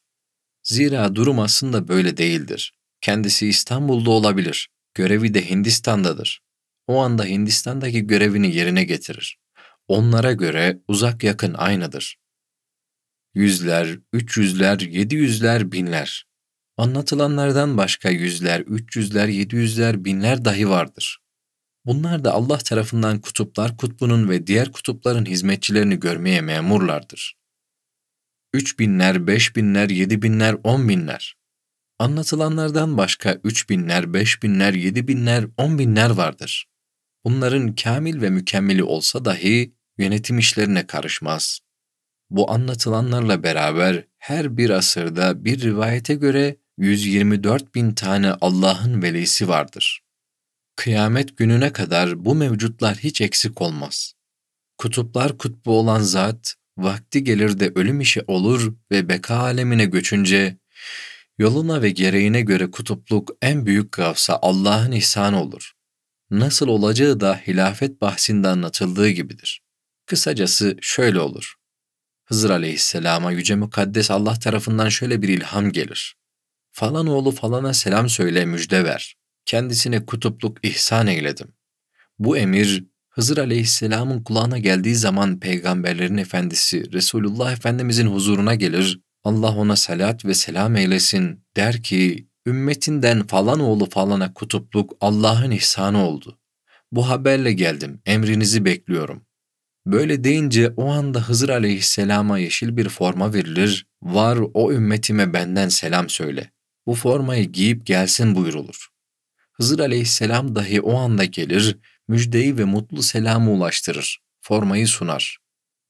Zira durum aslında böyle değildir. Kendisi İstanbul'da olabilir, görevi de Hindistan'dadır. O anda Hindistan'daki görevini yerine getirir onlara göre uzak yakın aynıdır. Yüzler, üç yüzler, yedi yüzler, binler. Anlatılanlardan başka yüzler, üç yüzler, yedi yüzler, binler dahi vardır. Bunlar da Allah tarafından kutuplar kutbunun ve diğer kutupların hizmetçilerini görmeye memurlardır. Üç binler, beş binler, yedi binler, on binler. Anlatılanlardan başka üç binler, beş binler, yedi binler, on binler vardır. Bunların kamil ve mükemmeli olsa dahi yönetim işlerine karışmaz. Bu anlatılanlarla beraber her bir asırda bir rivayete göre 124 bin tane Allah'ın velisi vardır. Kıyamet gününe kadar bu mevcutlar hiç eksik olmaz. Kutuplar kutbu olan zat, vakti gelir de ölüm işi olur ve beka alemine göçünce, yoluna ve gereğine göre kutupluk en büyük gavsa Allah'ın ihsanı olur. Nasıl olacağı da hilafet bahsinde anlatıldığı gibidir. Kısacası şöyle olur. Hızır aleyhisselama yüce mukaddes Allah tarafından şöyle bir ilham gelir. Falan oğlu falana selam söyle müjde ver. Kendisine kutupluk ihsan eyledim. Bu emir Hızır aleyhisselamın kulağına geldiği zaman peygamberlerin efendisi Resulullah Efendimizin huzuruna gelir. Allah ona salat ve selam eylesin der ki ümmetinden falan oğlu falana kutupluk Allah'ın ihsanı oldu. Bu haberle geldim emrinizi bekliyorum. Böyle deyince o anda Hızır aleyhisselama yeşil bir forma verilir, var o ümmetime benden selam söyle. Bu formayı giyip gelsin buyurulur. Hızır aleyhisselam dahi o anda gelir, müjdeyi ve mutlu selamı ulaştırır, formayı sunar.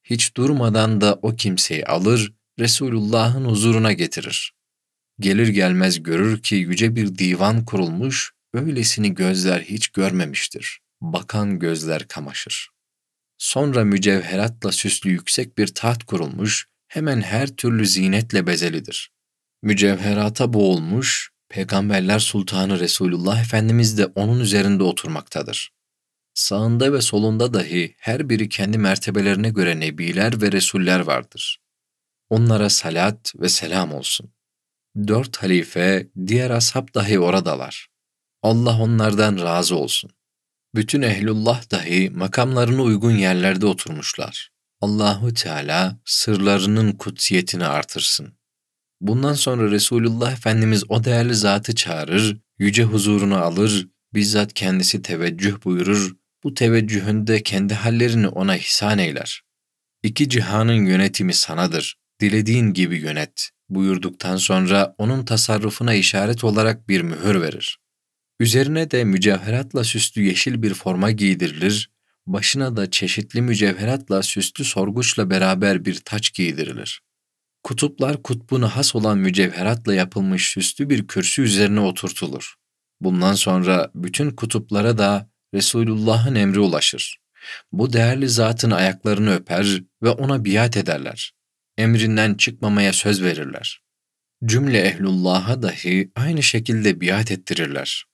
Hiç durmadan da o kimseyi alır, Resulullah'ın huzuruna getirir. Gelir gelmez görür ki yüce bir divan kurulmuş, öylesini gözler hiç görmemiştir. Bakan gözler kamaşır. Sonra mücevheratla süslü yüksek bir taht kurulmuş, hemen her türlü zinetle bezelidir. Mücevherata boğulmuş, Peygamberler Sultanı Resulullah Efendimiz de onun üzerinde oturmaktadır. Sağında ve solunda dahi her biri kendi mertebelerine göre nebiler ve resuller vardır. Onlara salat ve selam olsun. Dört halife, diğer ashab dahi oradalar. Allah onlardan razı olsun. Bütün ehlullah dahi makamlarına uygun yerlerde oturmuşlar. Allahu Teala sırlarının kutsiyetini artırsın. Bundan sonra Resulullah Efendimiz o değerli zatı çağırır, yüce huzurunu alır, bizzat kendisi teveccüh buyurur, bu teveccühünde kendi hallerini ona ihsan eyler. İki cihanın yönetimi sanadır, dilediğin gibi yönet buyurduktan sonra onun tasarrufuna işaret olarak bir mühür verir. Üzerine de mücevheratla süslü yeşil bir forma giydirilir, başına da çeşitli mücevheratla süslü sorguçla beraber bir taç giydirilir. Kutuplar kutbuna has olan mücevheratla yapılmış süslü bir kürsü üzerine oturtulur. Bundan sonra bütün kutuplara da Resulullah'ın emri ulaşır. Bu değerli zatın ayaklarını öper ve ona biat ederler. Emrinden çıkmamaya söz verirler. Cümle ehlullah'a dahi aynı şekilde biat ettirirler.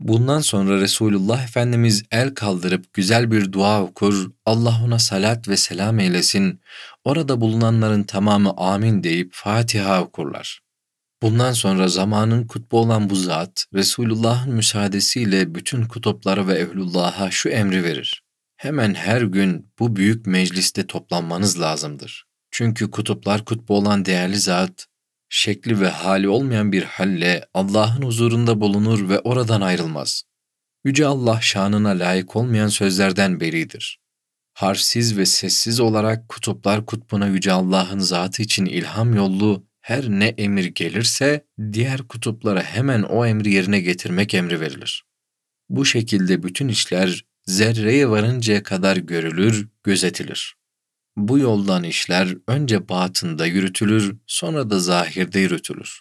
Bundan sonra Resulullah Efendimiz el kaldırıp güzel bir dua okur, Allah ona salat ve selam eylesin, orada bulunanların tamamı amin deyip Fatiha okurlar. Bundan sonra zamanın kutbu olan bu zat, Resulullah'ın müsaadesiyle bütün kutuplara ve ehlullah'a şu emri verir. Hemen her gün bu büyük mecliste toplanmanız lazımdır. Çünkü kutuplar kutbu olan değerli zat, şekli ve hali olmayan bir halle Allah'ın huzurunda bulunur ve oradan ayrılmaz. Yüce Allah şanına layık olmayan sözlerden beridir. Harfsiz ve sessiz olarak kutuplar kutbuna Yüce Allah'ın zatı için ilham yollu her ne emir gelirse diğer kutuplara hemen o emri yerine getirmek emri verilir. Bu şekilde bütün işler zerreye varıncaya kadar görülür, gözetilir. Bu yoldan işler önce batında yürütülür, sonra da zahirde yürütülür.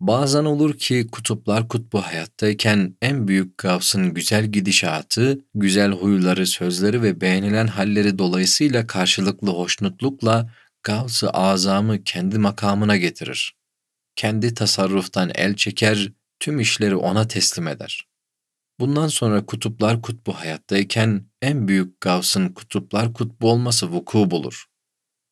Bazen olur ki kutuplar kutbu hayattayken en büyük Gavs'ın güzel gidişatı, güzel huyları, sözleri ve beğenilen halleri dolayısıyla karşılıklı hoşnutlukla gavs azamı kendi makamına getirir. Kendi tasarruftan el çeker, tüm işleri ona teslim eder. Bundan sonra kutuplar kutbu hayattayken en büyük Gavs'ın kutuplar kutbu olması vuku bulur.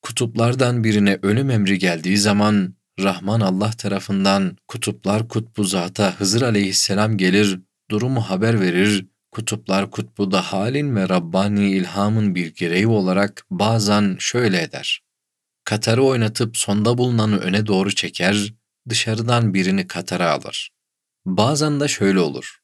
Kutuplardan birine ölüm emri geldiği zaman Rahman Allah tarafından kutuplar kutbu zata Hızır aleyhisselam gelir, durumu haber verir, kutuplar kutbu da halin ve Rabbani ilhamın bir gereği olarak bazen şöyle eder. Katarı oynatıp sonda bulunanı öne doğru çeker, dışarıdan birini Katar'a alır. Bazen de şöyle olur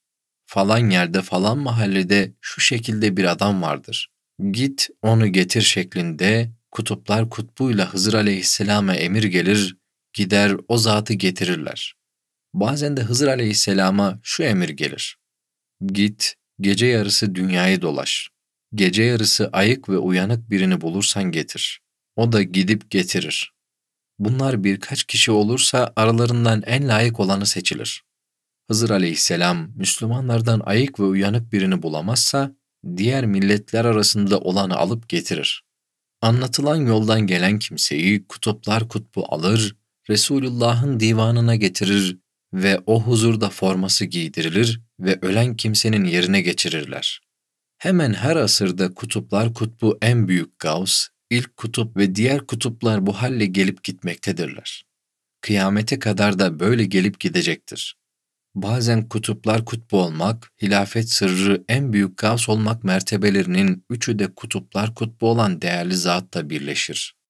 falan yerde falan mahallede şu şekilde bir adam vardır. Git onu getir şeklinde kutuplar kutbuyla Hızır aleyhisselama emir gelir, gider o zatı getirirler. Bazen de Hızır aleyhisselama şu emir gelir. Git gece yarısı dünyayı dolaş. Gece yarısı ayık ve uyanık birini bulursan getir. O da gidip getirir. Bunlar birkaç kişi olursa aralarından en layık olanı seçilir. Hızır aleyhisselam Müslümanlardan ayık ve uyanık birini bulamazsa diğer milletler arasında olanı alıp getirir. Anlatılan yoldan gelen kimseyi kutuplar kutbu alır, Resulullah'ın divanına getirir ve o huzurda forması giydirilir ve ölen kimsenin yerine geçirirler. Hemen her asırda kutuplar kutbu en büyük Gauss, ilk kutup ve diğer kutuplar bu halle gelip gitmektedirler. Kıyamete kadar da böyle gelip gidecektir bazen kutuplar kutbu olmak, hilafet sırrı en büyük gavs olmak mertebelerinin üçü de kutuplar kutbu olan değerli zatla birleşir.